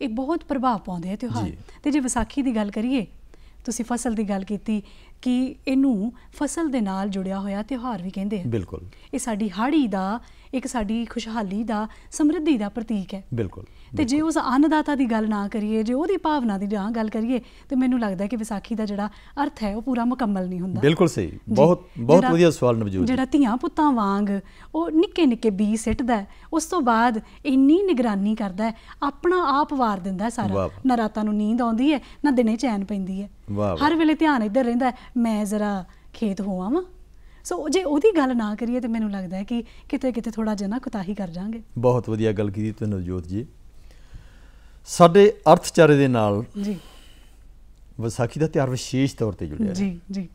ਇਹ ਬਹੁਤ ਪ੍ਰਭਾਵ ਪਾਉਂਦੇ ਆ ਤਿਉਹਾਰ ਤੇ ਜੇ ਵਿਸਾਖੀ ਦੀ ਗੱਲ ਕਰੀਏ ਤੁਸੀਂ ਫਸਲ ਦੀ ਗੱਲ ਕੀਤੀ ਕਿ ਇਹਨੂੰ ਫਸਲ ਦੇ ਨਾਲ ਜੁੜਿਆ ਹੋਇਆ ਤਿਉਹਾਰ ਵੀ ਕਹਿੰਦੇ ਆ ਬਿਲਕੁਲ ਇਹ ਸਾਡੀ ਹਾੜੀ ਦਾ ਇੱਕ ਸਾਡੀ ਖੁਸ਼ਹਾਲੀ ਦਾ ਸਮਰਿੱਧੀ ਦਾ ਪ੍ਰਤੀਕ ਹੈ ਬਿਲਕੁਲ ਤੇ ਜੇ ਉਸ ਅੰਨਦਾਤਾ ਦੀ ਗੱਲ ਨਾ ਕਰੀਏ ਜੇ ਉਹਦੀ ਭਾਵਨਾ ਦੀ ਜਾਂ ਗੱਲ ਕਰੀਏ ਤੇ ਮੈਨੂੰ ਲੱਗਦਾ ਕਿ ਵਿਸਾਖੀ ਦਾ ਜਿਹੜਾ ਅਰਥ ਹੈ ਉਹ ਪੂਰਾ ਮੁਕੰਮਲ ਨਹੀਂ ਹੁੰਦਾ ਬਿਲਕੁਲ ਸਹੀ ਬਹੁਤ ਬਹੁਤ ਵਧੀਆ ਸਵਾਲ ਨਵਜੋਤ ਜਿਹੜਾ ਧੀਆਂ ਪੁੱਤਾਂ ਵਾਂਗ ਉਹ ਨਿੱਕੇ ਨਿੱਕੇ ਬੀ ਸਿੱਟਦਾ ਉਸ ਤੋਂ ਬਾਅਦ ਇੰਨੀ ਨਿਗਰਾਨੀ ਕਰਦਾ ਆਪਣਾ ਆਪ ਵਾਰ ਦਿੰਦਾ ਸਾਰਾ ਨਾ ਰਾਤਾਂ ਨੂੰ ਨੀਂਦ ਆਉਂਦੀ ਹੈ ਨਾ ਦਿਨੇ ਚੈਨ ਪੈਂਦੀ ਹੈ ਹਰ ਵੇਲੇ ਧਿਆਨ ਇੱਧਰ ਰਹਿੰਦਾ ਮੈਂ ਜ਼ਰਾ ਖੇਤ ਹੋਵਾਂ ਸੋ ਜੇ ਉਹਦੀ ਗੱਲ ਨਾ ਕਰੀਏ ਤੇ ਮੈਨੂੰ ਲੱਗਦਾ ਹੈ ਕਿ ਕਿਤੇ ਕਿਤੇ ਥੋੜਾ ਜਿਹਾ ਨਾ ਕੁਤਾਹੀ ਕਰ ਜਾਾਂਗੇ ਬਹੁਤ ਵਧੀਆ ਗੱਲ ਕੀਤੀ ਤੁਸੀਂ ਨਵਜੋਤ ਜੀ ਸਾਡੇ ਅਰਥਚਾਰੇ ਦੇ ਨਾਲ ਜੀ ਵਿਸਾਖੀ ਦਾ ਤਿਉਹਾਰ ਵਿਸ਼ੇਸ਼ ਤੌਰ ਤੇ ਜੁੜਿਆ ਹੈ ਜੀ ਜੀ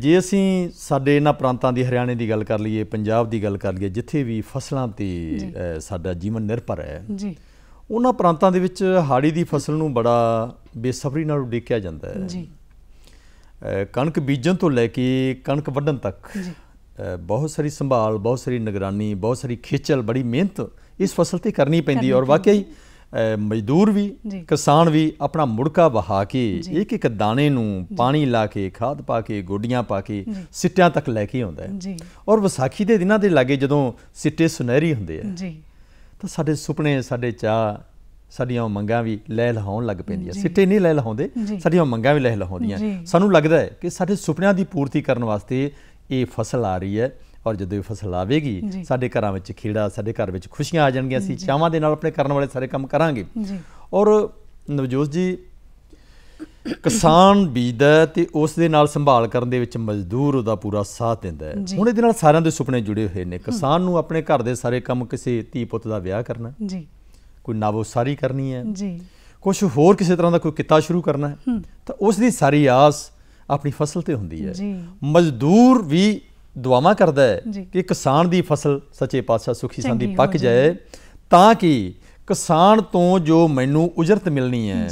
ਜੇ ਅਸੀਂ ਸਾਡੇ ਇਹਨਾਂ ਪ੍ਰਾਂਤਾਂ ਦੀ ਹਰਿਆਣੇ ਦੀ ਗੱਲ ਕਰ ਲਈਏ ਪੰਜਾਬ ਦੀ ਗੱਲ ਕਰ ਲਈਏ ਜਿੱਥੇ ਵੀ ਫਸਲਾਂ ਤੇ ਸਾਡਾ ਜੀਵਨ ਨਿਰਭਰ ਹੈ ਜੀ ਉਹਨਾਂ ਪ੍ਰਾਂਤਾਂ ਦੇ ਵਿੱਚ ਹਾੜੀ ਦੀ ਫਸਲ ਨੂੰ ਬੜਾ ਬੇਸਬਰੀ ਨਾਲ ਉਡੀਕਿਆ ਜਾਂਦਾ ਹੈ ਜੀ ਕਣਕ ਬੀਜਣ ਤੋਂ ਲੈ ਕੇ ਕਣਕ ਵੱਢਣ ਤੱਕ ਬਹੁਤ ਸਾਰੀ ਸੰਭਾਲ ਬਹੁਤ ਸਾਰੀ ਨਿਗਰਾਨੀ ਬਹੁਤ ਸਾਰੀ ਖੇਚਲ ਬੜੀ ਮਿਹਨਤ ਇਸ ਫਸਲ ਤੇ ਕਰਨੀ ਪੈਂਦੀ ਹੈ ਔਰ ਵਾਕਈ ਮਜ਼ਦੂਰ ਵੀ ਕਿਸਾਨ ਵੀ ਆਪਣਾ ਮੁੜਕਾ ਵਹਾ ਕੇ ਇੱਕ ਇੱਕ ਦਾਣੇ ਨੂੰ ਪਾਣੀ ਲਾ ਕੇ ਖਾਦ ਪਾ ਕੇ ਗੋਡੀਆਂ ਪਾ ਕੇ ਸਿੱਟਿਆਂ ਤੱਕ ਲੈ ਕੇ ਆਉਂਦਾ ਹੈ ਔਰ ਵਿਸਾਖੀ ਦੇ ਦਿਨਾਂ ਦੇ ਲਾਗੇ ਜਦੋਂ ਸਿੱਟੇ ਸੁਨਹਿਰੀ ਹੁੰਦੇ ਆ ਤਾਂ ਸਾਡੇ ਸੁਪਨੇ ਸਾਡੇ ਚਾਹ ਸਾਡੀਆਂ ਮੰਗਾਂ ਵੀ ਲੈ ਲਹਾਉਣ ਲੱਗ ਪੈਂਦੀਆਂ ਸਿੱਟੇ ਨਹੀਂ ਲੈ ਲਹਾਉਂਦੇ ਸਾਡੀਆਂ ਮੰਗਾਂ ਵੀ ਲੈ ਲਹਾਉਂਦੀਆਂ ਸਾਨੂੰ ਲੱਗਦਾ ਹੈ ਕਿ ਸਾਡੇ ਸੁਪਨਿਆਂ ਦੀ ਪੂਰਤੀ ਕਰਨ ਵਾਸਤੇ ਇਹ ਫਸਲ ਆ ਰਹੀ ਹੈ ਔਰ ਜਦੋਂ ਇਹ ਫਸਲ ਆਵੇਗੀ ਸਾਡੇ ਘਰਾਂ ਵਿੱਚ ਖੇੜਾ ਸਾਡੇ ਘਰ ਵਿੱਚ ਖੁਸ਼ੀਆਂ ਆ ਜਾਣਗੀਆਂ ਅਸੀਂ ਚਾਹਾਂ ਦੇ ਨਾਲ ਆਪਣੇ ਕਰਨ ਵਾਲੇ ਸਾਰੇ ਕੰਮ ਕਰਾਂਗੇ ਔਰ ਨਵਜੋਤ ਜੀ ਕਿਸਾਨ ਬੀਜਦਾ ਤੇ ਉਸ ਦੇ ਨਾਲ ਸੰਭਾਲ ਕਰਨ ਦੇ ਵਿੱਚ ਮਜ਼ਦੂਰ ਉਹਦਾ ਪੂਰਾ ਸਾਥ ਦਿੰਦਾ ਹੈ ਹੁਣ ਇਹਦੇ ਨਾਲ ਸਾਰਿਆਂ ਦੇ ਸੁਪਨੇ ਜੁੜੇ ਹੋਏ ਨੇ ਕਿਸਾਨ ਨੂੰ ਆਪਣੇ ਘਰ ਦੇ ਸਾਰੇ ਕੰਮ ਕਿਸੇ ਧੀ ਪੁੱਤ ਦਾ ਵਿਆਹ ਕਰਨਾ ਜੀ ਕੋਈ ਨਾਵੋਸਾਰੀ ਕਰਨੀ ਹੈ ਜੀ ਕੁਝ ਹੋਰ ਕਿਸੇ ਤਰ੍ਹਾਂ ਦਾ ਕੋਈ ਕਿੱਤਾ ਸ਼ੁਰੂ ਕਰਨਾ ਹੈ ਤਾਂ ਉਸ ਦੀ ਸਾਰੀ ਆਸ ਆਪਣੀ ਫਸਲ ਤੇ ਹੁੰਦੀ ਹੈ ਮਜ਼ਦੂਰ ਵੀ ਦੁਆਵਾ ਕਰਦਾ ਹੈ ਕਿ ਕਿਸਾਨ ਦੀ ਫਸਲ ਸੱਚੇ ਪਾਤਸ਼ਾਹ ਸੁਖੀ ਸੰਦੀ ਪੱਕ ਜਾਏ ਤਾਂ ਕਿ ਕਿਸਾਨ ਤੋਂ ਜੋ ਮੈਨੂੰ ਉਜਰਤ ਮਿਲਣੀ ਹੈ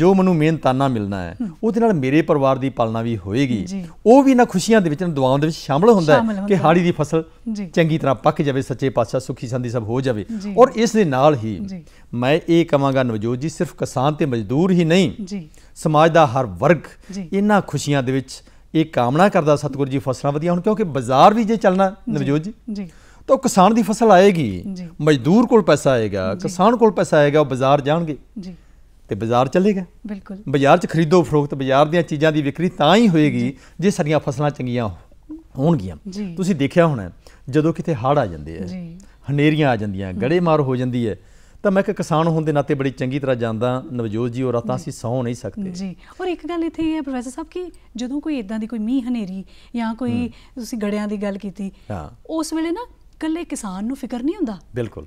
ਜੋ ਮੈਨੂੰ ਮਿਹਨਤਾਨਾ ਮਿਲਣਾ ਹੈ ਉਹਦੇ ਨਾਲ ਮੇਰੇ ਪਰਿਵਾਰ ਦੀ ਪਾਲਣਾ ਵੀ ਹੋਏਗੀ ਉਹ ਵੀ ਨਾ ਖੁਸ਼ੀਆਂ ਦੇ ਵਿੱਚ ਨਾ ਦੁਆਵਾਂ ਦੇ ਵਿੱਚ ਸ਼ਾਮਲ ਹੁੰਦਾ ਹੈ ਕਿ ਹਾੜੀ ਦੀ ਫਸਲ ਚੰਗੀ ਤਰ੍ਹਾਂ ਪੱਕ ਜਾਵੇ ਸੱਚੇ ਪਾਤਸ਼ਾਹ ਸੁਖੀ ਸੰਦੀ ਸਭ ਹੋ ਜਾਵੇ ਔਰ ਇਸ ਦੇ ਨਾਲ ਹੀ ਮੈਂ ਇਹ ਕਹਾਂਗਾ ਨਵਜੋਤ ਜੀ ਸਿਰਫ ਕਿਸਾਨ ਤੇ ਮਜ਼ਦੂਰ ਹੀ ਨਹੀਂ ਸਮਾਜ ਦਾ ਹਰ ਵਰਗ ਇਹਨਾਂ ਖੁਸ਼ੀਆਂ ਦੇ ਵਿੱਚ ਇਹ ਕਾਮਨਾ ਕਰਦਾ ਸਤਿਗੁਰੂ ਜੀ ਫਸਲਾਂ ਵਧੀਆ ਹੋਣ ਕਿਉਂਕਿ ਬਾਜ਼ਾਰ ਵੀ ਜੇ ਚੱਲਣਾ ਨਵਜੋਤ ਜੀ ਜੀ ਤਾਂ ਉਹ ਕਿਸਾਨ ਦੀ ਫਸਲ ਆਏਗੀ ਮਜ਼ਦੂਰ ਕੋਲ ਪੈਸਾ ਆਏਗਾ ਕਿਸਾਨ ਕੋਲ ਪੈਸਾ ਆਏਗਾ ਉਹ ਬਾਜ਼ਾਰ ਜਾਣਗੇ ਜੀ ਤੇ ਬਾਜ਼ਾਰ ਚੱਲੇਗਾ ਬਿਲਕੁਲ ਬਾਜ਼ਾਰ 'ਚ ਖਰੀਦੋ ਫਰੋਖਤ ਬਾਜ਼ਾਰ ਦੀਆਂ ਚੀਜ਼ਾਂ ਦੀ ਵਿਕਰੀ ਤਾਂ ਹੀ ਹੋਏਗੀ ਜੇ ਸਾਡੀਆਂ ਫਸਲਾਂ ਚੰਗੀਆਂ ਹੋਣਗੀਆਂ ਤੁਸੀਂ ਦੇਖਿਆ ਹੋਣਾ ਜਦੋਂ ਕਿਤੇ ਹੜ ਆ ਜਾਂਦੇ ਆ ਹਨੇਰੀਆਂ ਆ ਜਾਂਦੀਆਂ ਗੜੇਮਾਰ ਹੋ ਜਾਂਦੀ ਹੈ ਤਾਂ ਮੈਂ ਕਿ ਕਿਸਾਨ ਹੋਣ ਦੇ ਨਾਤੇ ਬੜੀ ਚੰਗੀ ਤਰ੍ਹਾਂ ਜਾਣਦਾ ਨਵਜੋਤ ਜੀ ਔਰ ਰਾਤਾਂ ਅਸੀਂ ਸੌ ਨਹੀਂ ਸਕਦੇ ਜੀ ਔਰ ਇੱਕ ਗੱਲ ਇੱਥੇ ਇਹ ਹੈ ਪ੍ਰੋਫੈਸਰ ਸਾਹਿਬ ਕਿ ਜਦੋਂ ਕੋਈ ਇਦਾਂ ਦੀ ਕੋਈ ਮੀਂਹ ਹਨੇਰੀ ਜਾਂ ਕੋਈ ਤੁਸੀਂ ਗੜਿਆਂ ਦੀ ਗੱਲ ਕੀਤੀ ਹਾਂ ਉਸ ਵੇਲੇ ਨਾ ਇਕੱਲੇ ਕਿਸਾਨ ਨੂੰ ਫਿਕਰ ਨਹੀਂ ਹੁੰਦਾ ਬਿਲਕੁਲ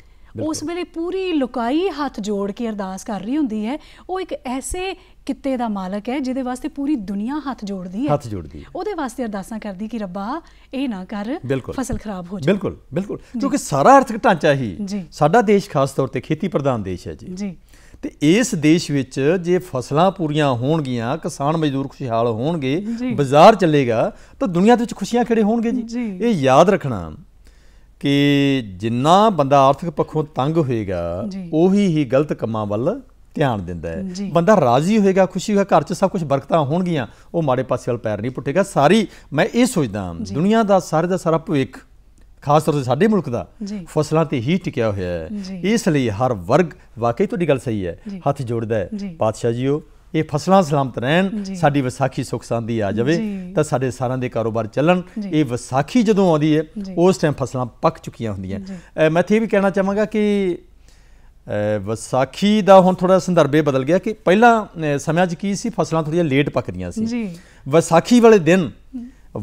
ਉਸ ਵੇਲੇ ਪੂਰੀ ਲੋਕਾਈ ਹੱਥ ਜੋੜ ਕੇ ਅਰਦਾਸ ਕਰ ਰਹੀ ਹੁੰਦੀ ਹੈ ਉਹ ਇੱਕ ਐਸੇ ਕਿੱਤੇ ਦਾ ਮਾਲਕ ਹੈ ਜਿਹਦੇ ਵਾਸਤੇ ਪੂਰੀ ਦੁਨੀਆ ਹੱਥ ਜੋੜਦੀ ਹੈ ਹੱਥ ਜੋੜਦੀ ਹੈ ਉਹਦੇ ਵਾਸਤੇ ਅਰਦਾਸਾਂ ਕਰਦੀ ਕਿ ਰੱਬਾ ਇਹ ਨਾ ਕਰ ਫਸਲ ਖਰਾਬ ਹੋ ਜਾਵੇ ਬਿਲਕੁਲ ਬਿਲਕੁਲ ਕਿਉਂਕਿ ਸਾਰਾ ਆਰਥਿਕ ਢਾਂਚਾ ਹੀ ਸਾਡਾ ਦੇਸ਼ ਖਾਸ ਤੌਰ ਤੇ ਖੇਤੀ ਪ੍ਰਧਾਨ ਦੇਸ਼ ਹੈ ਜੀ ਜੀ ਤੇ ਇਸ ਦੇਸ਼ ਵਿੱਚ ਜੇ ਫਸਲਾਂ ਪੂਰੀਆਂ ਹੋਣਗੀਆਂ ਕਿਸਾਨ ਮਜ਼ਦੂਰ ਖੁਸ਼ਹਾਲ ਹੋਣਗੇ ਬਾਜ਼ਾਰ ਚੱਲੇਗਾ ਤਾਂ ਦੁਨੀਆ ਦੇ ਵਿੱਚ ਖੁਸ਼ੀਆਂ ਖੜੇ ਹੋਣਗੇ ਜੀ ਇਹ ਯਾਦ ਰੱਖਣਾ ਕਿ ਜਿੰਨਾ ਬੰਦਾ ਆਰਥਿਕ ਪੱਖੋਂ ਤੰਗ ਹੋਏਗਾ ਉਹੀ ਹੀ ਗਲਤ ਕੰਮਾਂ ਵੱਲ ਧਿਆਨ ਦਿੰਦਾ ਹੈ ਬੰਦਾ ਰਾਜ਼ੀ ਹੋਏਗਾ ਖੁਸ਼ੀ ਹੋਏਗਾ ਘਰ 'ਚ ਸਭ ਕੁਝ ਬਰਕਤਾਂ ਹੋਣਗੀਆਂ ਉਹ ਮਾੜੇ ਪਾਸੇ ਵੱਲ ਪੈਰ ਨਹੀਂ ਪੁੱਟੇਗਾ ਸਾਰੀ ਮੈਂ ਇਹ ਸੋਚਦਾ ਦੁਨੀਆ ਦਾ ਸਾਰੇ ਦਾ ਸਾਰਾ ਭਵਿੱਖ ਖਾਸ ਤੌਰ ਤੇ ਸਾਡੇ ਮੁਲਕ ਦਾ ਫਸਲਾਂ ਤੇ ਹੀ ਟਿਕਿਆ ਹੋਇਆ ਹੈ ਇਸ ਲਈ ਹਰ ਵਰਗ ਵਾਕਈ ਤੁਹਾਡੀ ਗੱਲ ਸਹੀ ਹੈ ਹੱਥ ਜੋੜਦਾ ਹੈ ਪਾਤਸ਼ਾਹ ਜੀਓ ਇਹ ਫਸਲਾਂ ਸਲਾਮਤ ਰਹਿਣ ਸਾਡੀ ਵਿਸਾਖੀ ਸੁਖ ਸਾਂਦੀ ਆ ਜਾਵੇ ਤਾਂ ਸਾਡੇ ਸਾਰਿਆਂ ਦੇ ਕਾਰੋਬਾਰ ਚੱਲਣ ਇਹ ਵਿਸਾਖੀ ਜਦੋਂ ਆਉਂਦੀ ਹੈ ਉਸ ਟਾਈਮ ਫਸਲਾਂ ਪੱਕ ਚੁੱਕੀਆਂ ਹੁੰਦੀਆਂ ਮੈਂ ਇਹ ਵੀ ਕਹਿਣਾ ਚਾਹਾਂਗਾ ਕਿ ਵਿਸਾਖੀ ਦਾ ਹੁਣ ਥੋੜਾ ਸੰਦਰਭੇ ਬਦਲ ਗਿਆ ਕਿ ਪਹਿਲਾਂ ਸਮਾਂ 'ਚ ਕੀ ਸੀ ਫਸਲਾਂ ਥੋੜੀਆਂ ਲੇਟ ਪੱਕਦੀਆਂ ਸੀ ਵਿਸਾਖੀ ਵਾਲੇ ਦਿਨ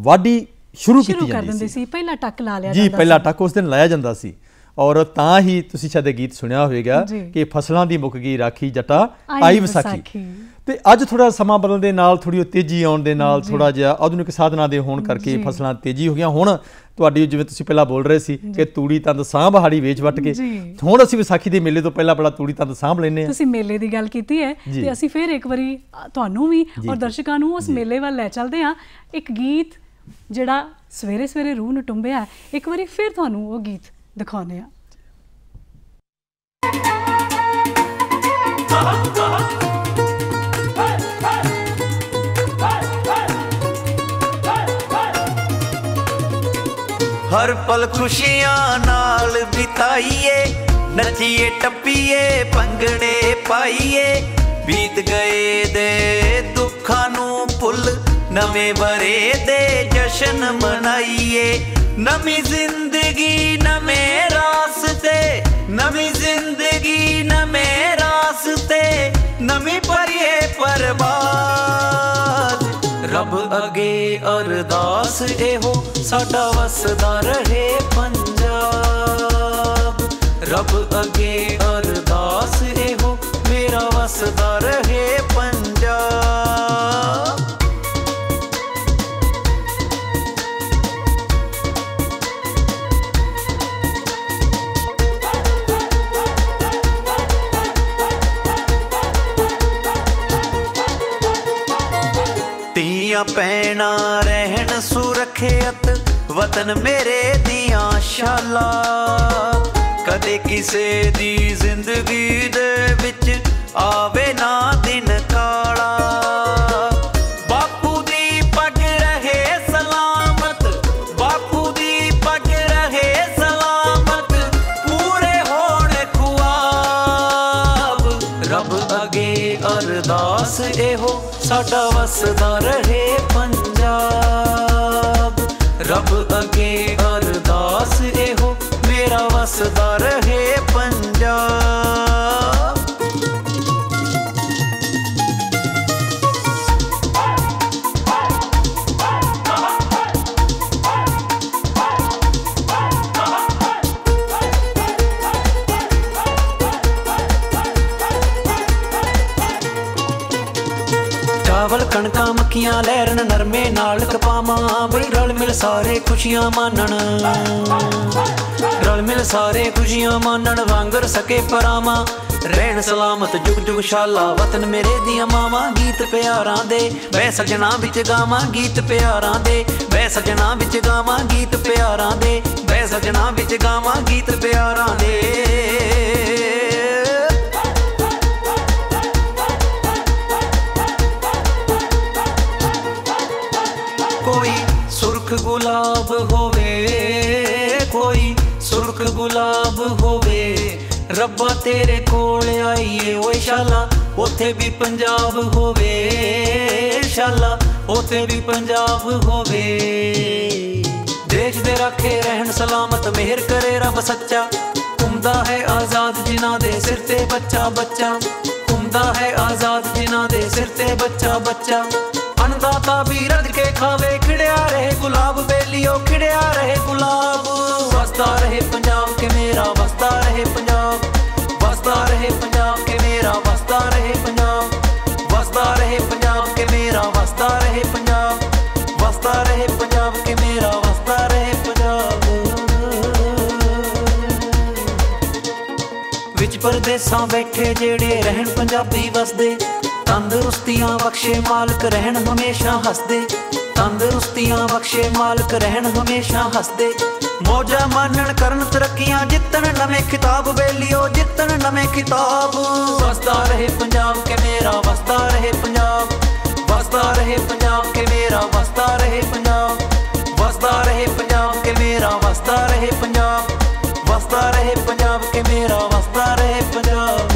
ਵਾਢੀ ਸ਼ੁਰੂ ਕੀਤੀ ਜਾਂਦੀ ਸੀ ਪਹਿਲਾਂ ਟੱਕ ਲਾ ਲਿਆ ਜਾਂਦਾ ਸੀ ਜੀ ਪਹਿਲਾਂ ਟੱਕ ਉਸ ਦਿਨ ਲਾਇਆ ਜਾਂਦਾ ਸੀ ਔਰ ਤਾਂ ਹੀ ਤੁਸੀਂ ਸ਼ਾਇਦ ਗੀਤ ਸੁਣਿਆ ਹੋਵੇਗਾ ਕਿ ਫਸਲਾਂ ਦੀ ਮੁੱਕ ਗਈ ਰਾਖੀ ਜਟਾ ਆਈ ਵਸਾਖੀ ਤੇ ਅੱਜ ਥੋੜਾ ਸਮਾਂ ਬਦਲਣ ਦੇ ਨਾਲ ਥੋੜੀ ਤੇਜ਼ੀ ਆਉਣ ਦੇ ਨਾਲ ਥੋੜਾ ਜਿਹਾ ਆਧੁਨਿਕ ਸਾਧਨਾ ਦੇ ਹੋਣ ਕਰਕੇ ਫਸਲਾਂ ਤੇਜ਼ੀ ਹੋ ਗਈਆਂ ਹੁਣ ਤੁਹਾਡੀ ਜਿਵੇਂ ਤੁਸੀਂ ਪਹਿਲਾਂ ਬੋਲ ਰਹੇ ਸੀ ਕਿ ਤੂੜੀ ਤੰਦ ਸਾਂਭ ਹਾੜੀ ਵੇਚ ਵਟ ਕੇ ਹੁਣ ਅਸੀਂ ਵਿਸਾਖੀ ਦੇ ਮੇਲੇ ਤੋਂ ਪਹਿਲਾਂ ਬੜਾ ਤੂੜੀ ਤੰਦ ਸਾਂਭ ਲੈਨੇ ਆ ਤੁਸੀਂ ਮੇਲੇ ਦੀ ਗੱਲ ਕੀਤੀ ਹੈ ਤੇ ਅਸੀਂ ਫੇਰ ਇੱਕ ਵਾਰੀ ਤੁਹਾਨੂੰ ਵੀ ਔਰ ਦਰਸ਼ਕਾਂ ਨੂੰ ਉਸ ਮੇਲੇ ਵੱਲ ਲੈ ਚੱਲਦੇ ਆ ਇੱਕ ਗੀਤ ਜਿਹੜਾ ਸਵੇਰੇ ਸਵੇਰੇ ਰੂਹ ਨੂੰ ਟੁੰਬਿਆ ਇੱਕ ਵਾਰੀ ਫੇਰ ਤੁਹਾਨੂੰ ਉਹ ਗੀਤ ਦਿਖਾਉਨੇ ਆ ਹਰ ਪਲ ਖੁਸ਼ੀਆਂ ਨਾਲ ਬਿਤਾਈਏ ਨੱਚੀਏ ਟੱਪੀਏ ਪੰਗੜੇ ਪਾਈਏ ਬੀਤ ਗਏ ਦੇ ਦੁੱਖਾਂ ਨੂੰ ਭੁੱਲ ਨਵੇਂ ਬਰੇ ਦੇ ਜਸ਼ਨ ਮਨਾਈਏ ਨਵੀਂ ਜ਼ਿੰਦਗੀ ਨਵੇਂ ਰਾਸਤੇ ਨਵੀਂ ਜ਼ਿੰਦਗੀ ਨਵੇਂ ਰਾਸਤੇ ਨਵੀਂ ਪਰਿਏ ਪਰਵਾਸ ਰੱਬ ਅਗੇ ਅਰਦਾਸ ਇਹੋ ਸਾਡਾ ਵਸਦਾ ਰਹੇ ਪੰਜਾਬ ਰੱਬ ਅਗੇ ਅਰਦਾਸ ਇਹੋ ਮੇਰਾ ਵਸਦਾ ਰਹੇ ਦੀਆਂ ਪੈਣਾ ਰਹਿਣ ਸੁਰੱਖਿਅਤ ਵਤਨ ਮੇਰੇ ਦੀਆਂ ਸ਼ਾਲਾ ਕਦੇ ਕਿਸੇ ਦੀ ਜ਼ਿੰਦਗੀ ਦੇ ਵਿੱਚ ਆਵੇ ਨਾ ਦਿਨ ਖੁਸ਼ੀਆਂ ਲਹਿਰਨ ਨਰਮੇ ਨਾਲ ਕਪਾਵਾਂ ਬਈ ਰਲ ਮਿਲ ਸਾਰੇ ਖੁਸ਼ੀਆਂ ਮਾਨਣ ਰਲ ਮਿਲ ਸਾਰੇ ਖੁਸ਼ੀਆਂ ਮਾਨਣ ਵਾਂਗਰ ਸਕੇ ਪਰਾਵਾਂ ਰਹਿਣ ਸਲਾਮਤ ਜੁਗ ਜੁਗ ਸ਼ਾਲਾ ਵਤਨ ਮੇਰੇ ਦੀਆਂ ਮਾਵਾਂ ਗੀਤ ਪਿਆਰਾਂ ਦੇ ਵੈ ਸਜਣਾ ਵਿੱਚ ਗਾਵਾਂ ਗੀਤ ਪਿਆਰਾਂ ਦੇ ਵੈ ਸਜਣਾ ਵਿੱਚ ਗਾਵਾਂ ਗੀਤ ਪਿਆਰਾਂ ਦੇ ਵੈ ਸਜਣਾ ਵਿੱਚ ਗਾਵਾਂ ਗੀਤ ਪਿਆਰਾਂ ਦੇ ਗੁਲਾਬ ਹੋਵੇ ਕੋਈ ਸੁਰਖ ਗੁਲਾਬ ਹੋਵੇ ਰੱਬਾ ਤੇਰੇ ਕੋਲ ਆਈਏ ਓਏ ਸ਼ਾਲਾ ਉਥੇ ਵੀ ਪੰਜਾਬ ਹੋਵੇ ਸ਼ਾਲਾ ਉਥੇ ਵੀ ਪੰਜਾਬ ਹੋਵੇ ਦੇਖਦੇ ਦੇ ਰੱਖੇ ਰਹਿਣ ਸਲਾਮਤ ਮਿਹਰ ਕਰੇ ਰੱਬ ਸੱਚਾ ਹੁੰਦਾ ਹੈ ਆਜ਼ਾਦ ਜਿਨ੍ਹਾਂ ਦੇ ਸਿਰ ਤੇ ਬੱਚਾ ਬੱਚਾ ਹੁੰਦਾ ਹੈ ਆਜ਼ਾਦ ਜਿਨ੍ਹਾਂ ਦੇ ਸਿਰ ਤੇ ਬੱਚਾ ਬੱਚਾ ਦਾਤਾ ਵੀ ਰੱਜ ਕੇ ਖਾਵੇ ਖਿੜਿਆ ਰਹੇ ਗੁਲਾਬ ਬੇਲੀਓ ਖਿੜਿਆ ਰਹੇ ਗੁਲਾਬ ਵਸਦਾ ਰਹੇ ਪੰਜਾਬ ਕੇ ਮੇਰਾ ਵਸਦਾ ਰਹੇ ਪੰਜਾਬ ਵਸਦਾ ਰਹੇ ਪੰਜਾਬ ਕੇ ਮੇਰਾ ਵਸਦਾ ਰਹੇ ਪੰਜਾਬ ਵਸਦਾ ਰਹੇ ਪੰਜਾਬ ਕੇ ਮੇਰਾ ਵਸਦਾ ਰਹੇ ਪੰਜਾਬ ਵਸਦਾ ਰਹੇ ਪੰਜਾਬ ਕੇ ਮੇਰਾ ਵਸਦਾ ਰਹੇ ਪੰਜਾਬ ਵਿੱਚ ਪਰਦੇਸਾਂ ਬੈਠੇ ਜਿਹੜੇ ਰਹਿਣ ਪੰਜਾਬੀ ਵਸਦੇ ਤੰਦਰੁਸਤੀਆਂ ਬਖਸ਼ੇ ਮਾਲਕ ਰਹਿਣ ਹਮੇਸ਼ਾ ਹੱਸਦੇ ਤੰਦਰੁਸਤੀਆਂ ਬਖਸ਼ੇ ਮਾਲਕ ਰਹਿਣ ਹਮੇਸ਼ਾ ਹੱਸਦੇ ਮੋਜਾ ਮਾਨਣ ਕਰਨ ਤਰੱਕੀਆਂ ਜਿੱਤਣ ਨਵੇਂ ਖਿਤਾਬ ਵੇਲਿਓ ਜਿੱਤਣ ਨਵੇਂ ਖਿਤਾਬ ਵਸਦਾ ਰਹੇ ਪੰਜਾਬ ਕੇ ਮੇਰਾ ਵਸਦਾ ਰਹੇ ਪੰਜਾਬ ਵਸਦਾ ਰਹੇ ਪੰਜਾਬ ਕੇ ਮੇਰਾ ਵਸਦਾ ਰਹੇ ਪੰਜਾਬ ਵਸਦਾ ਰਹੇ ਪੰਜਾਬ ਕੇ ਮੇਰਾ ਵਸਦਾ ਰਹੇ ਪੰਜਾਬ ਵਸਦਾ ਰਹੇ ਪੰਜਾਬ ਕੇ ਮੇਰਾ ਵਸਦਾ ਰਹੇ ਪੰਜਾਬ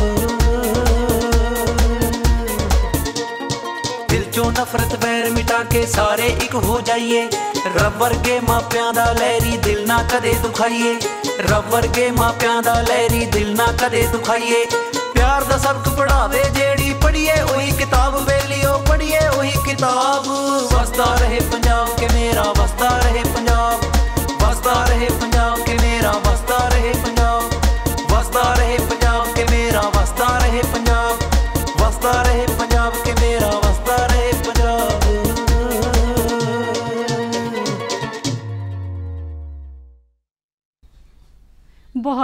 ਨਫ਼ਰਤ ਵੈਰ ਮਿਟਾ ਕੇ ਸਾਰੇ ਇੱਕ ਹੋ ਜਾਈਏ ਰੱਬ ਵਰਗੇ ਮਾਪਿਆਂ ਦਾ ਲਹਿਰੀ ਦਿਲ ਨਾ ਕਦੇ ਦੁਖਾਈਏ ਰੱਬ ਵਰਗੇ ਮਾਪਿਆਂ ਦਾ ਲਹਿਰੀ ਦਿਲ ਨਾ ਕਦੇ ਦੁਖਾਈਏ ਪਿਆਰ ਦਾ ਸਬਕ ਪੜਾਵੇ ਜਿਹੜੀ ਪੜੀਏ ਉਹੀ ਕਿਤਾਬ ਵੇਲੀਓ ਪੜੀਏ ਉਹੀ ਕਿਤਾਬ ਵਸਦਾ ਰਹੇ ਪੰਜਾਬ ਕੇ ਮੇਰਾ ਵਸਦਾ ਰਹੇ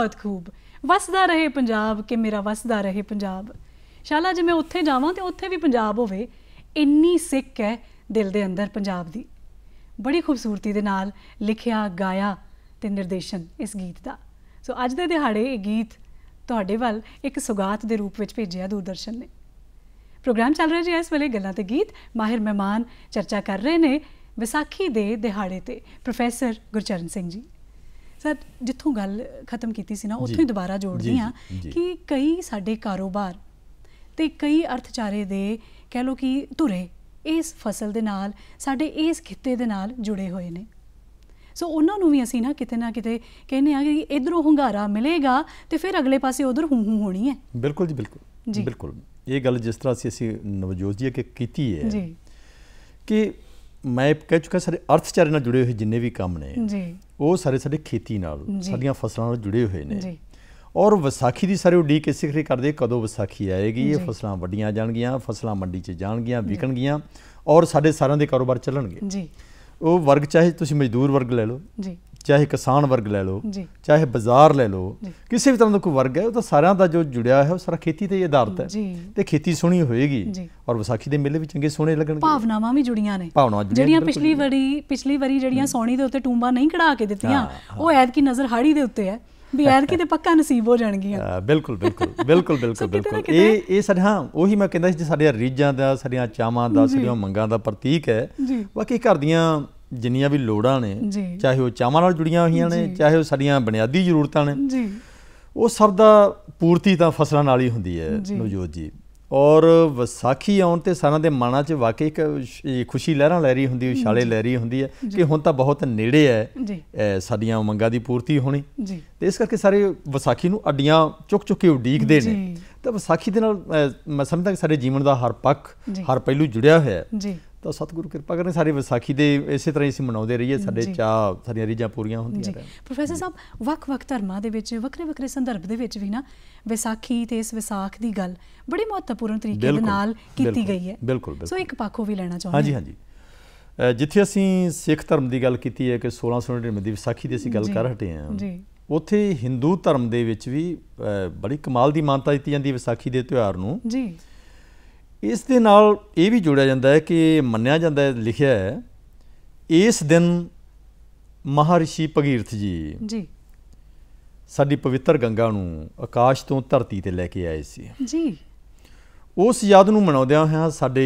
ਬਹੁਤ ਖੂਬ ਵਸਦਾ ਰਹੇ ਪੰਜਾਬ ਕਿ ਮੇਰਾ ਵਸਦਾ ਰਹੇ ਪੰਜਾਬ ਸ਼ਾਲਾ ਜੇ ਮੈਂ ਉੱਥੇ ਜਾਵਾਂ ਤੇ ਉੱਥੇ ਵੀ ਪੰਜਾਬ ਹੋਵੇ ਇੰਨੀ ਸਿੱਖ ਹੈ ਦਿਲ ਦੇ ਅੰਦਰ ਪੰਜਾਬ ਦੀ ਬੜੀ ਖੂਬਸੂਰਤੀ ਦੇ ਨਾਲ ਲਿਖਿਆ ਗਾਇਆ ਤੇ ਨਿਰਦੇਸ਼ਨ ਇਸ ਗੀਤ ਦਾ ਸੋ ਅੱਜ ਦੇ ਦਿਹਾੜੇ ਇਹ ਗੀਤ ਤੁਹਾਡੇ ਵੱਲ ਇੱਕ ਸੁਗਾਤ ਦੇ ਰੂਪ ਵਿੱਚ ਭੇਜਿਆ ਦੂਰਦਰਸ਼ਨ ਨੇ ਪ੍ਰੋਗਰਾਮ ਚੱਲ ਰਿਹਾ ਜੀ ਇਸ ਵੇਲੇ ਗੱਲਾਂ ਤੇ ਗੀਤ ਮਾਹਿਰ ਮਹਿਮਾਨ ਚਰਚਾ ਕਰ ਰਹੇ ਨੇ ਵਿਸਾਖੀ ਦੇ ਦਿਹਾੜੇ ਤੇ ਪ੍ਰੋਫੈਸਰ ਗੁਰਚਰਨ ਸਿੰਘ ਜੀ ਸਰ ਜਿੱਥੋਂ ਗੱਲ ਖਤਮ ਕੀਤੀ ਸੀ ਨਾ ਉੱਥੋਂ ਹੀ ਦੁਬਾਰਾ ਜੋੜਦੀ ਆ ਕਿ ਕਈ ਸਾਡੇ ਕਾਰੋਬਾਰ ਤੇ ਕਈ ਅਰਥਚਾਰੇ ਦੇ ਕਹਿ ਲੋ ਕਿ ਧੁਰੇ ਇਸ ਫਸਲ ਦੇ ਨਾਲ ਸਾਡੇ ਇਸ ਖਿੱਤੇ ਦੇ ਨਾਲ ਜੁੜੇ ਹੋਏ ਨੇ ਸੋ ਉਹਨਾਂ ਨੂੰ ਵੀ ਅਸੀਂ ਨਾ ਕਿਤੇ ਨਾ ਕਿਤੇ ਕਹਿੰਦੇ ਆ ਕਿ ਇਧਰੋਂ ਹੰਗਾਰਾ ਮਿਲੇਗਾ ਤੇ ਫਿਰ ਅਗਲੇ ਪਾਸੇ ਉਧਰ ਹੂੰ ਹੂੰ ਹੋਣੀ ਹੈ ਬਿਲਕੁਲ ਜੀ ਬਿਲਕੁਲ ਜੀ ਬਿਲਕੁਲ ਇਹ ਗੱਲ ਜਿਸ ਤਰ੍ਹਾਂ ਅਸੀਂ ਅਸੀਂ ਨਵਜੋਤ ਜੀ ਕਿ ਕੀਤੀ ਹੈ ਜੀ ਕਿ ਮੈਂ ਕਹਿ ਚੁੱਕਾ ਸਾਰੇ ਅਰਥਚਾਰੇ ਨਾਲ ਜੁੜੇ ਹੋਏ ਜਿੰਨੇ ਵੀ ਕੰਮ ਨੇ ਜੀ ਉਹ ਸਾਰੇ ਸਾਡੇ ਖੇਤੀ ਨਾਲ ਸਾਡੀਆਂ ਫਸਲਾਂ ਨਾਲ ਜੁੜੇ ਹੋਏ ਨੇ ਜੀ ਔਰ ਵਿਸਾਖੀ ਦੀ ਸਾਰੇ ਉਡੀਕ ਇਸੇ ਕਰਕੇ ਕਰਦੇ ਕਦੋਂ ਵਿਸਾਖੀ ਆਏਗੀ ਇਹ ਫਸਲਾਂ ਵੱਡੀਆਂ ਜਾਣਗੀਆਂ ਫਸਲਾਂ ਮੰਡੀ 'ਚ ਜਾਣਗੀਆਂ ਵਿਕਣਗੀਆਂ ਔਰ ਸਾਡੇ ਸਾਰਿਆਂ ਦੇ ਕਾਰੋਬਾਰ ਚੱਲਣਗੇ ਜੀ ਉਹ ਵਰਗ ਚਾਹੇ ਤੁਸੀਂ ਮਜ਼ਦੂਰ ਵਰਗ ਲੈ ਲਓ ਜੀ ਚਾਹੇ ਕਿਸਾਨ ਵਰਗ ਲੈ ਲਓ ਚਾਹੇ ਬਾਜ਼ਾਰ ਲੈ ਲਓ ਕਿਸੇ ਵੀ ਤਰ੍ਹਾਂ ਦਾ ਕੋਈ ਵਰਗ ਹੈ ਉਹ ਤਾਂ ਸਾਰਿਆਂ ਦਾ ਜੋ ਜੁੜਿਆ ਹੈ ਉਹ ਸਾਰਾ ਖੇਤੀ ਤੇ ਹੀ ਆਧਾਰਿਤ ਹੈ ਤੇ ਖੇਤੀ ਸੋਹਣੀ ਹੋਏਗੀ ਔਰ ਵਿਸਾਖੀ ਦੇ ਮੇਲੇ ਵੀ ਚੰਗੇ ਸੋਹਣੇ ਲੱਗਣਗੇ ਭਾਵਨਾਵਾਂ ਵੀ ਜੁੜੀਆਂ ਨੇ ਜਿਹੜੀਆਂ ਪਿਛਲੀ ਵਾਰੀ ਪਿਛਲੀ ਵਾਰੀ ਜਿਹੜੀਆਂ ਸੋਹਣੀ ਦੇ ਉੱਤੇ ਟੂੰਬਾ ਨਹੀਂ ਕਢਾ ਕੇ ਦਿੱਤੀਆਂ ਉਹ ਐਦ ਕੀ ਨਜ਼ਰ ਹਾੜੀ ਦੇ ਉੱਤੇ ਹੈ ਵੀ ਕੀ ਤੇ ਪੱਕਾ ਨਸੀਬ ਹੋ ਜਾਣਗੀਆਂ ਬਿਲਕੁਲ ਬਿਲਕੁਲ ਬਿਲਕੁਲ ਬਿਲਕੁਲ ਬਿਲਕੁਲ ਇਹ ਇਹ ਸਾਡੇ ਹਾਂ ਉਹੀ ਮੈਂ ਕਹਿੰਦਾ ਸੀ ਸਾਡੇ ਰੀਜਾਂ ਦਾ ਸਾਡੀਆਂ ਚਾਵਾਂ ਦਾ ਸਾਡੀਆਂ ਮੰਗਾਂ ਦਾ ਪ੍ਰਤੀਕ ਹੈ ਬਾਕੀ ਘਰ ਦੀਆਂ ਜਿੰਨੀਆਂ ਵੀ ਲੋੜਾਂ ਨੇ ਚਾਹੇ ਉਹ ਚਾਹਾਂ ਨਾਲ ਜੁੜੀਆਂ ਹੋਈਆਂ ਨੇ ਚਾਹੇ ਉਹ ਸਾਡੀਆਂ ਬੁਨਿਆਦੀ ਜ਼ਰੂਰਤਾਂ ਨੇ ਜੀ ਉਹ ਸਭ ਦਾ ਪੂਰਤੀ ਤਾਂ ਫਸਲਾਂ ਨਾਲ ਹੀ ਹੁੰਦੀ ਹੈ ਨਵਜੋਤ ਜੀ ਔਰ ਵਿਸਾਖੀ ਆਉਣ ਤੇ ਸਾਰਿਆਂ ਦੇ ਮਨਾਂ 'ਚ ਵਾਕਈ ਇੱਕ ਖੁਸ਼ੀ ਲਹਿਰਾਂ ਲਹਿਰੀ ਹੁੰਦੀ ਹੈ ਛਾਲੇ ਲਹਿਰੀ ਹੁੰਦੀ ਹੈ ਕਿ ਹੁਣ ਤਾਂ ਬਹੁਤ ਨੇੜੇ ਹੈ ਸਾਡੀਆਂ ਮੰਗਾਂ ਦੀ ਪੂਰਤੀ ਹੋਣੀ ਤੇ ਇਸ ਕਰਕੇ ਸਾਰੇ ਵਿਸਾਖੀ ਨੂੰ ਅੱਡੀਆਂ ਚੁੱਕ ਚੁੱਕ ਕੇ ਉਡੀਕਦੇ ਨੇ ਤਾਂ ਵਿਸਾਖੀ ਦੇ ਨਾਲ ਮੈਂ ਸਮਝਦਾ ਕਿ ਸਾਡੇ ਜੀਵਨ ਦਾ ਹਰ ਪੱਖ ਹਰ ਪਹਿਲੂ ਜੁੜਿਆ ਹੋਇਆ ਹੈ ਤਾਂ ਸਤਿਗੁਰੂ ਕਿਰਪਾ ਕਰਨ ਸਾਰੇ ਵਿਸਾਖੀ ਦੇ ਇਸੇ ਤਰ੍ਹਾਂ ਹੀ ਅਸੀਂ ਮਨਾਉਂਦੇ ਰਹੀਏ ਸਾਡੇ ਚਾਹ ਸਾਡੀਆਂ ਰੀਜਾਂ ਪੂਰੀਆਂ ਹੁੰਦੀਆਂ ਰਹਿਣ ਪ੍ਰੋਫੈਸਰ ਸਾਹਿਬ ਵੱਖ-ਵੱਖ ਧਰਮਾਂ ਦੇ ਵਿੱਚ ਵੱਖਰੇ-ਵੱਖਰੇ ਸੰਦਰਭ ਦੇ ਵਿੱਚ ਵੀ ਨਾ ਵਿਸਾਖੀ ਤੇ ਇਸ ਵਿਸਾਖ ਦੀ ਗੱਲ ਬੜੀ ਮਹੱਤਵਪੂਰਨ ਤਰੀਕੇ ਦੇ ਨਾਲ ਕੀਤੀ ਗਈ ਹੈ ਬਿਲਕੁਲ ਬਿਲਕੁਲ ਸੋ ਇੱਕ ਪੱਖੋਂ ਵੀ ਲੈਣਾ ਚਾਹੁੰਦੇ ਹਾਂ ਹਾਂਜੀ ਹਾਂਜੀ ਜਿੱਥੇ ਅਸੀਂ ਸਿੱਖ ਧਰਮ ਦੀ ਗੱਲ ਕੀਤੀ ਹੈ ਕਿ 1699 ਦੀ ਵਿਸਾਖੀ ਦੀ ਅਸੀਂ ਗੱਲ ਕਰ ਹਟੇ ਹਾਂ ਜੀ ਉੱਥੇ ਹਿੰਦੂ ਧਰਮ ਦੇ ਵਿੱਚ ਵੀ ਬੜੀ ਕਮਾਲ ਦੀ ਮਾਨਤਾ ਦਿੱਤੀ ਜਾਂਦੀ ਵਿਸਾਖੀ ਦੇ ਤਿਉਹਾਰ ਨੂੰ ਜੀ ਇਸ ਦੇ ਨਾਲ ਇਹ ਵੀ ਜੋੜਿਆ ਜਾਂਦਾ ਹੈ ਕਿ ਮੰਨਿਆ ਜਾਂਦਾ ਹੈ ਲਿਖਿਆ ਹੈ ਇਸ ਦਿਨ ਮਹਾਰਿਸ਼ੀ ਭਗੀਰਥ ਜੀ ਜੀ ਸਾਡੀ ਪਵਿੱਤਰ ਗੰਗਾ ਨੂੰ ਆਕਾਸ਼ ਤੋਂ ਧਰਤੀ ਤੇ ਲੈ ਕੇ ਆਏ ਸੀ ਜੀ ਉਸ ਯਾਦ ਨੂੰ ਮਨਾਉਂਦਿਆਂ ਹੋਇਆਂ ਸਾਡੇ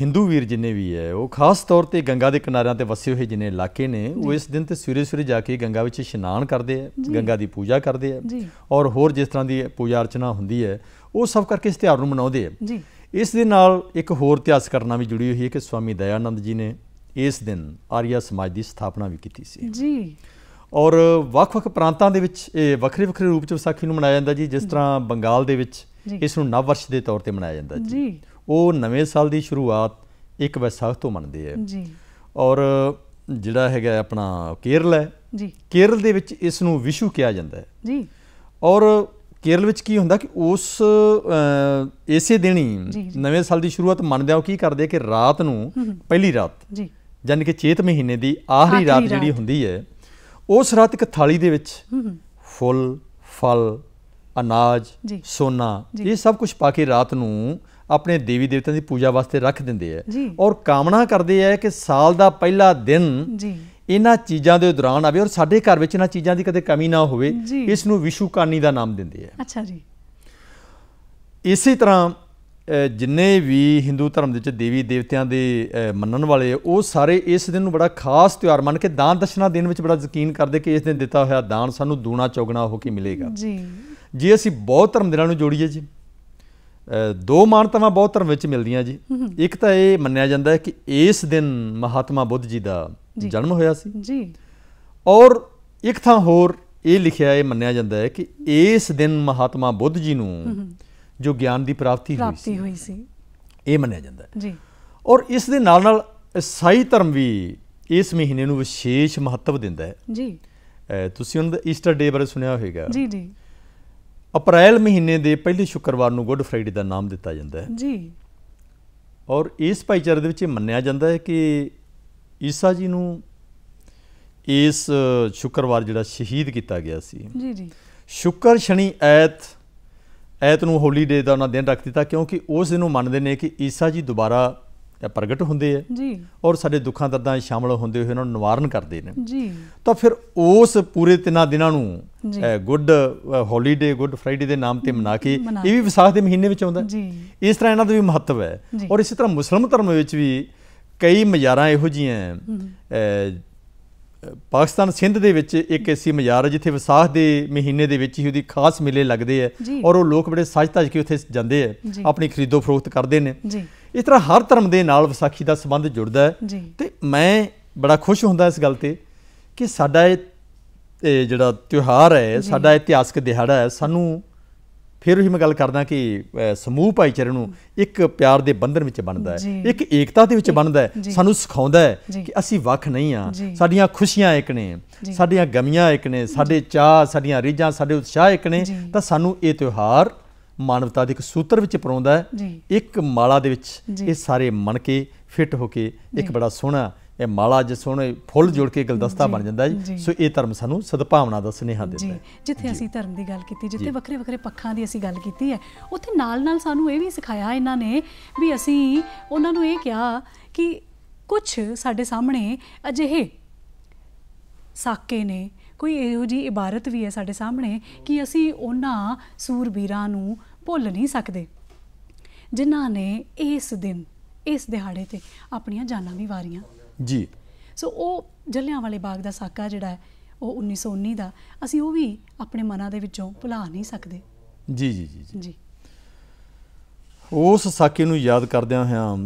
ਹਿੰਦੂ ਵੀਰ ਜਿੰਨੇ ਵੀ ਹੈ ਉਹ ਖਾਸ ਤੌਰ ਤੇ ਗੰਗਾ ਦੇ ਕਿਨਾਰਿਆਂ ਤੇ ਵਸੇ ਹੋਏ ਜਿੰਨੇ ਇਲਾਕੇ ਨੇ ਉਹ ਇਸ ਦਿਨ ਤੇ ਸਵੇਰੇ ਸਵੇਰੇ ਜਾ ਕੇ ਗੰਗਾ ਵਿੱਚ ਇਸ਼ਨਾਨ ਕਰਦੇ ਆ ਗੰਗਾ ਦੀ ਪੂਜਾ ਕਰਦੇ ਆ ਔਰ ਹੋਰ ਜਿਸ ਤਰ੍ਹਾਂ ਦੀ ਪੂਜਾ ਅਰਚਨਾ ਹੁੰਦੀ ਹੈ ਉਹ ਸਭ ਕਰਕੇ ਇਸ ਤਿਹਾਰ ਨੂੰ ਮਨਾਉਂਦੇ ਆ ਜੀ ਇਸ ਦੇ ਨਾਲ ਇੱਕ ਹੋਰ ਇਤਿਹਾਸ ਕਰਨਾ ਵੀ ਜੁੜੀ ਹੋਈ ਹੈ ਕਿ ਸਵਾਮੀ ਦਇਆਨੰਦ ਜੀ ਨੇ ਇਸ ਦਿਨ ਆਰੀਆ ਸਮਾਜ ਦੀ ਸਥਾਪਨਾ ਵੀ ਕੀਤੀ ਸੀ ਜੀ ਔਰ ਵੱਖ-ਵੱਖ ਪ੍ਰਾਂਤਾਂ ਦੇ ਵਿੱਚ ਇਹ ਵੱਖਰੇ-ਵੱਖਰੇ ਰੂਪ ਚ ਵਿਸਾਖੀ ਨੂੰ ਮਨਾਇਆ ਜਾਂਦਾ ਜੀ ਜਿਸ ਤਰ੍ਹਾਂ ਬੰਗਾਲ ਦੇ ਵਿੱਚ ਇਸ ਨੂੰ ਨਵ ਵਰਸ਼ ਦੇ ਤੌਰ ਤੇ ਮਨਾਇਆ ਜਾਂਦਾ ਜੀ ਉਹ ਨਵੇਂ ਸਾਲ ਦੀ ਸ਼ੁਰੂਆਤ ਇੱਕ ਵੈਸਾਖ ਤੋਂ ਮੰਨਦੇ ਆ ਜੀ ਔਰ ਜਿਹੜਾ ਹੈਗਾ ਆਪਣਾ ਕੇਰਲ ਹੈ ਜੀ ਕੇਰਲ ਦੇ ਵਿੱਚ ਇਸ ਨੂੰ ਵਿਸ਼ੂ ਕਿਹਾ ਜਾਂਦਾ ਹੈ ਜੀ ਔਰ ਕੇਰਲ ਵਿੱਚ ਕੀ ਹੁੰਦਾ ਕਿ ਉਸ ਇਸੇ ਦਿਨ ਹੀ ਨਵੇਂ ਸਾਲ ਦੀ ਸ਼ੁਰੂਆਤ ਮੰਨਦੇ ਆ ਉਹ ਕੀ ਕਰਦੇ ਆ ਕਿ ਰਾਤ ਨੂੰ ਪਹਿਲੀ ਰਾਤ ਜੀ ਯਾਨੀ ਕਿ ਚੇਤ ਮਹੀਨੇ ਦੀ ਆਖਰੀ ਰਾਤ ਜਿਹੜੀ ਹੁੰਦੀ ਹੈ ਉਸ ਰਾਤ ਇੱਕ ਥਾਲੀ ਦੇ ਵਿੱਚ ਫੁੱਲ ਫਲ ਅਨਾਜ ਸੋਨਾ ਇਹ ਸਭ ਕੁਝ ਪਾ ਕੇ ਰਾਤ ਨੂੰ ਆਪਣੇ ਦੇਵੀ ਦੇਵਤਿਆਂ ਦੀ ਪੂਜਾ ਵਾਸਤੇ ਰੱਖ ਦਿੰਦੇ ਆ ਔਰ ਕਾਮਨਾ ਕਰਦੇ ਆ ਕਿ ਸਾਲ ਦਾ ਪਹਿਲਾ ਦਿਨ ਜੀ ਇਹਨਾਂ ਚੀਜ਼ਾਂ ਦੇ ਦੌਰਾਨ ਆਵੇ ਔਰ ਸਾਡੇ ਘਰ ਵਿੱਚ ਇਹਨਾਂ ਚੀਜ਼ਾਂ ਦੀ ਕਦੇ ਕਮੀ ਨਾ ਹੋਵੇ ਇਸ ਨੂੰ ਵਿਸ਼ੂਕਾਨੀ ਦਾ ਨਾਮ ਦਿੰਦੇ ਆ ਅੱਛਾ ਜੀ ਇਸੇ ਤਰ੍ਹਾਂ ਜਿੰਨੇ ਵੀ ਹਿੰਦੂ ਧਰਮ ਦੇ ਵਿੱਚ ਦੇਵੀ ਦੇਵਤਿਆਂ ਦੇ ਮੰਨਣ ਵਾਲੇ ਉਹ ਸਾਰੇ ਇਸ ਦਿਨ ਨੂੰ ਬੜਾ ਖਾਸ ਤਿਉਹਾਰ ਮੰਨ ਕੇ ਦਾਨ ਦਸ਼ਨਾ ਦੇਣ ਵਿੱਚ ਬੜਾ ਯਕੀਨ ਕਰਦੇ ਕਿ ਇਸ ਦਿਨ ਦਿੱਤਾ ਹੋਇਆ ਦਾਨ ਸਾਨੂੰ ਦੂਣਾ ਚੌਗਣਾ ਹੋ ਕੇ ਮਿਲੇਗਾ ਜੀ ਜੇ ਅਸੀਂ ਬਹੁਤ ਧਰਮ ਦੇ ਨਾਲ ਨੂੰ ਜੋੜੀਏ ਜੀ ਦੋ ਮਾਨਤਾਵਾਂ ਬਹੁਤ ਧਰਮ ਵਿੱਚ ਮਿਲਦੀਆਂ ਜੀ ਇੱਕ ਤਾਂ ਇਹ ਮੰਨਿਆ ਜਾਂਦਾ ਹੈ ਕਿ ਇਸ ਦਿਨ ਮਹਾਤਮਾ ਬੁੱਧ ਜੀ ਦਾ ਜਨਮ ਹੋਇਆ ਸੀ ਜੀ ਔਰ ਇੱਕ ਥਾਂ ਹੋਰ ਇਹ ਲਿਖਿਆ ਇਹ ਮੰਨਿਆ ਜਾਂਦਾ ਹੈ ਕਿ ਇਸ ਦਿਨ ਮਹਾਤਮਾ ਬੁੱਧ ਜੀ ਨੂੰ ਜੋ ਗਿਆਨ ਦੀ ਪ੍ਰਾਪਤੀ ਹੋਈ ਸੀ ਇਹ ਮੰਨਿਆ ਜਾਂਦਾ ਹੈ ਜੀ ਔਰ ਇਸ ਦੇ ਨਾਲ ਨਾਲ ਈਸਾਈ ਧਰਮ ਵੀ ਇਸ ਮਹੀਨੇ ਨੂੰ ਵਿਸ਼ੇਸ਼ ਮਹੱਤਵ ਦਿੰਦਾ ਹੈ ਜੀ ਤੁਸੀਂ ਉਹਨਾਂ ਦਾ ਈਸਟਰ ਡੇ ਬਾਰੇ ਸੁਣਿਆ ਹੋਵੇਗਾ ਜੀ ਜੀ ਅਪ੍ਰੈਲ ਮਹੀਨੇ ਦੇ ਪਹਿਲੇ ਸ਼ੁੱਕਰਵਾਰ ਨੂੰ ਗੁੱਡ ਫਰਾਈਡੇ ਦਾ ਨਾਮ ਦਿੱਤਾ ਜਾਂਦਾ ਹੈ ਜੀ ਔਰ ਇਸ ਭਾਈਚਾਰੇ ਦੇ ਵਿੱਚ ਇਹ ਮੰਨਿਆ ਜਾਂਦਾ ਹੈ ਕਿ ਈਸਾ ਜੀ ਨੂੰ ਇਸ ਸ਼ੁੱਕਰਵਾਰ ਜਿਹੜਾ ਸ਼ਹੀਦ ਕੀਤਾ ਗਿਆ ਸੀ ਜੀ ਜੀ ਸ਼ੁੱਕਰ ਸ਼ਨੀ ਐਤ ਐਤ ਨੂੰ ਹੋਲੀਡੇ ਦਾ ਉਹਨਾਂ ਦਿਨ ਰੱਖ ਦਿੱਤਾ ਕਿਉਂਕਿ ਉਸ ਦਿਨ ਨੂੰ ਮੰਨਦੇ ਨੇ ਕਿ ਈਸਾ ਜੀ ਦੁਬਾਰਾ ਪ੍ਰਗਟ ਹੁੰਦੇ ਆ ਜੀ ਔਰ ਸਾਡੇ ਦੁੱਖਾਂ ਦਰਦਾਂ ਸ਼ਾਮਲ ਹੁੰਦੇ ਹੋਏ ਉਹਨਾਂ ਨੂੰ ਨਿਵਾਰਨ ਕਰਦੇ ਨੇ ਜੀ ਤਾਂ ਫਿਰ ਉਸ ਪੂਰੇ ਤਿੰਨਾਂ ਦਿਨਾਂ ਨੂੰ ਗੁੱਡ ਹੌਲੀਡੇ ਗੁੱਡ ਫਰਾਈਡੇ ਦੇ ਨਾਮ ਤੇ ਮਨਾ ਕੇ ਇਹ ਵੀ ਵਿਸਾਖ ਦੇ ਮਹੀਨੇ ਵਿੱਚ ਆਉਂਦਾ ਜੀ ਇਸ ਤਰ੍ਹਾਂ ਇਹਨਾਂ ਦਾ ਵੀ ਮਹੱਤਵ ਹੈ ਔਰ ਇਸੇ ਤਰ੍ਹਾਂ ਮੁਸਲਮਨ ਧਰਮ ਵਿੱਚ ਵੀ ਕਈ ਮਜ਼ਾਰਾਂ ਇਹੋ ਜੀਆਂ ਪਾਕਿਸਤਾਨ ਸਿੰਧ ਦੇ ਵਿੱਚ ਇੱਕ ਐਸੀ ਮਜ਼ਾਰ ਹੈ ਜਿੱਥੇ ਵਿਸਾਖ ਦੇ ਮਹੀਨੇ ਦੇ ਵਿੱਚ ਹੀ ਉਹਦੀ ਖਾਸ ਮੇਲੇ ਲੱਗਦੇ ਆ ਔਰ ਉਹ ਲੋਕ ਬੜੇ ਸਜ-ਧਜ ਕੇ ਉੱਥੇ ਜਾਂਦੇ ਆ ਆਪਣੀ ਖਰੀਦੋ ਫਰੋਖਤ ਕਰਦੇ ਨੇ ਇਸ ਤਰ੍ਹਾਂ ਹਰ ਧਰਮ ਦੇ ਨਾਲ ਵਿਸਾਖੀ ਦਾ ਸੰਬੰਧ ਜੁੜਦਾ ਹੈ ਤੇ ਮੈਂ ਬੜਾ ਖੁਸ਼ ਹੁੰਦਾ ਇਸ ਗੱਲ ਤੇ ਕਿ ਸਾਡਾ ਇਹ ਜਿਹੜਾ ਤਿਉਹਾਰ ਹੈ ਸਾਡਾ ਇਤਿਹਾਸਕ ਦਿਹਾੜਾ ਹੈ ਸਾਨੂੰ ਫਿਰ ਉਹੀ ਮੈਂ ਗੱਲ ਕਰਦਾ ਕਿ ਸਮੂਹ ਭਾਈਚਾਰੇ ਨੂੰ ਇੱਕ ਪਿਆਰ ਦੇ ਬੰਧਨ ਵਿੱਚ ਬਣਦਾ ਹੈ ਇੱਕ ਏਕਤਾ ਦੇ ਵਿੱਚ ਬਣਦਾ ਹੈ ਸਾਨੂੰ ਸਿਖਾਉਂਦਾ ਹੈ ਕਿ ਅਸੀਂ ਵੱਖ ਨਹੀਂ ਆ ਸਾਡੀਆਂ ਖੁਸ਼ੀਆਂ ਇੱਕ ਨੇ ਸਾਡੀਆਂ ਗਮੀਆਂ ਇੱਕ ਨੇ ਸਾਡੇ ਚਾਹ ਸਾਡੀਆਂ ਰੀਝਾਂ ਸਾਡੇ ਉਤਸ਼ਾਹ ਇੱਕ ਨੇ ਤਾਂ ਸਾਨੂੰ ਇਹ ਤਿਉਹਾਰ ਮਾਨਵਤਾ ਦੇ ਇੱਕ ਸੂਤਰ ਵਿੱਚ ਪਰੋਂਦਾ ਹੈ ਇੱਕ ਮਾਲਾ ਦੇ ਵਿੱਚ ਇਹ ਸਾਰੇ ਮਣ ਕੇ ਫਿੱਟ ਹੋ ਕੇ ਇੱਕ ਬੜਾ ਸੋਹਣਾ ਇਹ ਮਾਲਾ ਜਿਸ ਸੋਹਣੇ ਫੁੱਲ ਜੁੜ ਕੇ ਗਲਦਸਤਾ ਬਣ ਜਾਂਦਾ ਜੀ ਸੋ ਇਹ ਧਰਮ ਸਾਨੂੰ ਸਦਭਾਵਨਾ ਦਾ ਸੁਨੇਹਾ ਦਿੰਦਾ ਹੈ ਜਿੱਥੇ ਅਸੀਂ ਧਰਮ ਦੀ ਗੱਲ ਕੀਤੀ ਜਿੱਥੇ ਵੱਖਰੇ ਵੱਖਰੇ ਪੱਖਾਂ ਦੀ ਅਸੀਂ ਗੱਲ ਕੀਤੀ ਹੈ ਉੱਥੇ ਨਾਲ ਨਾਲ ਸਾਨੂੰ ਇਹ ਵੀ ਸਿਖਾਇਆ ਇਹਨਾਂ ਨੇ ਵੀ ਅਸੀਂ ਉਹਨਾਂ ਨੂੰ ਇਹ ਕਿਹਾ ਕਿ ਕੁਝ ਸਾਡੇ ਸਾਹਮਣੇ ਅਜਿਹੇ ਸਾਕੇ ਨੇ ਕੋਈ ਇਹੋ ਜੀ ਇਬਾਰਤ ਵੀ ਹੈ ਸਾਡੇ ਸਾਹਮਣੇ ਕਿ ਅਸੀਂ ਉਹਨਾਂ ਸੂਰਬੀਰਾਂ ਨੂੰ ਭੁੱਲ ਨਹੀਂ ਸਕਦੇ ਜਿਨ੍ਹਾਂ ਨੇ ਇਸ ਦਿਨ ਇਸ ਦਿਹਾੜੇ ਤੇ ਆਪਣੀਆਂ ਜਾਨਾਂ ਵੀ ਵਾਰੀਆਂ ਜੀ ਸੋ ਉਹ ਜਲਿਆਂਵਾਲੇ ਬਾਗ ਦਾ ਸਾਕਾ ਜਿਹੜਾ ਹੈ ਉਹ 1919 ਦਾ ਅਸੀਂ ਉਹ ਵੀ ਆਪਣੇ ਮਨਾਂ ਦੇ ਵਿੱਚੋਂ ਭੁਲਾ ਨਹੀਂ ਸਕਦੇ ਜੀ ਜੀ ਜੀ ਜੀ ਉਸ ਸਾਕੇ ਨੂੰ ਯਾਦ ਕਰਦਿਆਂ ਹਾਂ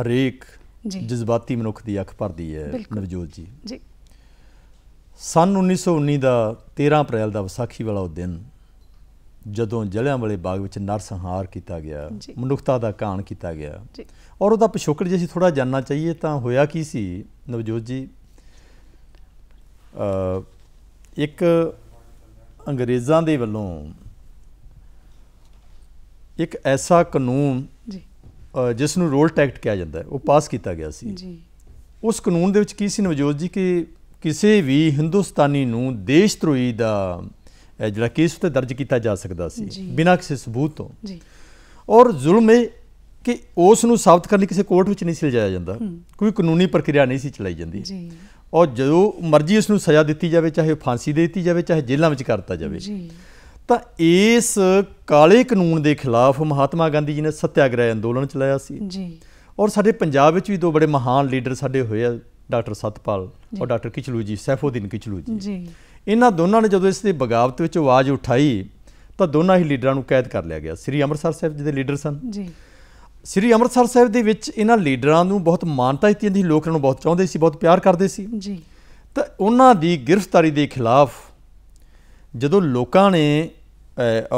ਹਰੇਕ ਜਜ਼ਬਾਤੀ ਮਨੁੱਖ ਦੀ ਅੱਖ ਭਰਦੀ ਹੈ ਨਵਜੋਤ ਜੀ ਜੀ ਸਨ 1919 ਦਾ 13 ਅਪ੍ਰੈਲ ਦਾ ਵਿਸਾਖੀ ਵਾਲਾ ਉਹ ਦਿਨ ਜਦੋਂ ਜਲਿਆਂਵਾਲੇ ਬਾਗ ਵਿੱਚ ਨਰਸੰਹਾਰ ਕੀਤਾ ਗਿਆ ਮਨੁੱਖਤਾ ਦਾ ਕਾਣ ਕੀਤਾ ਗਿਆ ਔਰ ਉਹਦਾ ਪਿਛੋਕੜ ਜੇ ਅਸੀਂ ਥੋੜਾ ਜਾਨਣਾ ਚਾਹੀਏ ਤਾਂ ਹੋਇਆ ਕੀ ਸੀ ਨਵਜੋਤ ਜੀ ਇੱਕ ਅੰਗਰੇਜ਼ਾਂ ਦੇ ਵੱਲੋਂ ਇੱਕ ਐਸਾ ਕਾਨੂੰਨ ਜੀ ਜਿਸ ਨੂੰ ਰੋਲ ਟੈਕਟ ਕਿਹਾ ਜਾਂਦਾ ਹੈ ਉਹ ਪਾਸ ਕੀਤਾ ਗਿਆ ਸੀ ਜੀ ਉਸ ਕਾਨੂੰਨ ਦੇ ਵਿੱਚ ਕੀ ਸੀ ਨਵਜੋਤ ਜੀ ਕਿ ਕਿਸੇ ਵੀ ਹਿੰਦੁਸਤਾਨੀ ਨੂੰ ਦੇਸ਼ ਧਰੋਹੀ ਦਾ ਜਿਹੜਾ ਕੇਸ ਤੇ ਦਰਜ ਕੀਤਾ ਜਾ ਸਕਦਾ ਸੀ ਬਿਨਾਂ ਕਿਸੇ ਸਬੂਤ ਤੋਂ ਜੀ ਔਰ ਜ਼ੁਲਮ ਇਹ ਕਿ ਉਸ ਨੂੰ ਸਾਬਤ ਕਰਨ ਲਈ ਕਿਸੇ ਕੋਰਟ ਵਿੱਚ ਨਹੀਂ ਸਿਲਜਾਇਆ ਜਾਂਦਾ ਕੋਈ ਕਾਨੂੰਨੀ ਪ੍ਰਕਿਰਿਆ ਨਹੀਂ ਸੀ ਚਲਾਈ ਜਾਂਦੀ ਜੀ ਔਰ ਜਦੋਂ ਮਰਜ਼ੀ ਉਸ ਨੂੰ ਸਜ਼ਾ ਦਿੱਤੀ ਜਾਵੇ ਚਾਹੇ ਫਾਂਸੀ ਦੇ ਦਿੱਤੀ ਜਾਵੇ ਚਾਹੇ ਜੇਲ੍ਹਾਂ ਵਿੱਚ ਕਰਤਾ ਜਾਵੇ ਜੀ ਤਾਂ ਇਸ ਕਾਲੇ ਕਾਨੂੰਨ ਦੇ ਖਿਲਾਫ ਮਹਾਤਮਾ ਗਾਂਧੀ ਜੀ ਨੇ ਸਤਿਆਗ੍ਰਹਿ ਅੰਦੋਲਨ ਚਲਾਇਆ ਸੀ ਜੀ ਔਰ ਸਾਡੇ ਪੰਜਾਬ ਵਿੱਚ ਵੀ ਦੋ ਬੜੇ ਮਹਾਨ ਲੀਡਰ ਸਾਡੇ ਹੋਏ ਆ ਡਾਕਟਰ ਸਤਪਾਲ ਔਰ ਡਾਕਟਰ ਕਿਚਲੂ ਜੀ ਸੈਫੋਦੀਨ ਕਿਚਲੂ ਜੀ ਜੀ ਇਹਨਾਂ ਦੋਨਾਂ ਨੇ ਜਦੋਂ ਇਸ ਦੀ ਬਗਾਵਤ ਵਿੱਚ ਆਵਾਜ਼ ਉਠਾਈ ਤਾਂ ਦੋਨਾਂ ਹੀ ਲੀਡਰਾਂ ਨੂੰ ਕੈਦ ਕਰ ਲਿਆ ਗਿਆ ਸ੍ਰੀ ਅੰਮ੍ਰਿਤਸਰ ਸਾਹਿਬ ਜਿਹਦੇ ਲੀਡਰ ਸਨ ਜੀ ਸ੍ਰੀ ਅੰਮ੍ਰਿਤਸਰ ਸਾਹਿਬ ਦੇ ਵਿੱਚ ਇਹਨਾਂ ਲੀਡਰਾਂ ਨੂੰ ਬਹੁਤ ਮਾਨਤਾ ਦਿੱਤੀ ਜਾਂਦੀ ਲੋਕਾਂ ਨੂੰ ਬਹੁਤ ਚਾਹੁੰਦੇ ਸੀ ਬਹੁਤ ਪਿਆਰ ਕਰਦੇ ਸੀ ਜੀ ਤਾਂ ਉਹਨਾਂ ਦੀ ਗ੍ਰਿਫਤਾਰੀ ਦੇ ਖਿਲਾਫ ਜਦੋਂ ਲੋਕਾਂ ਨੇ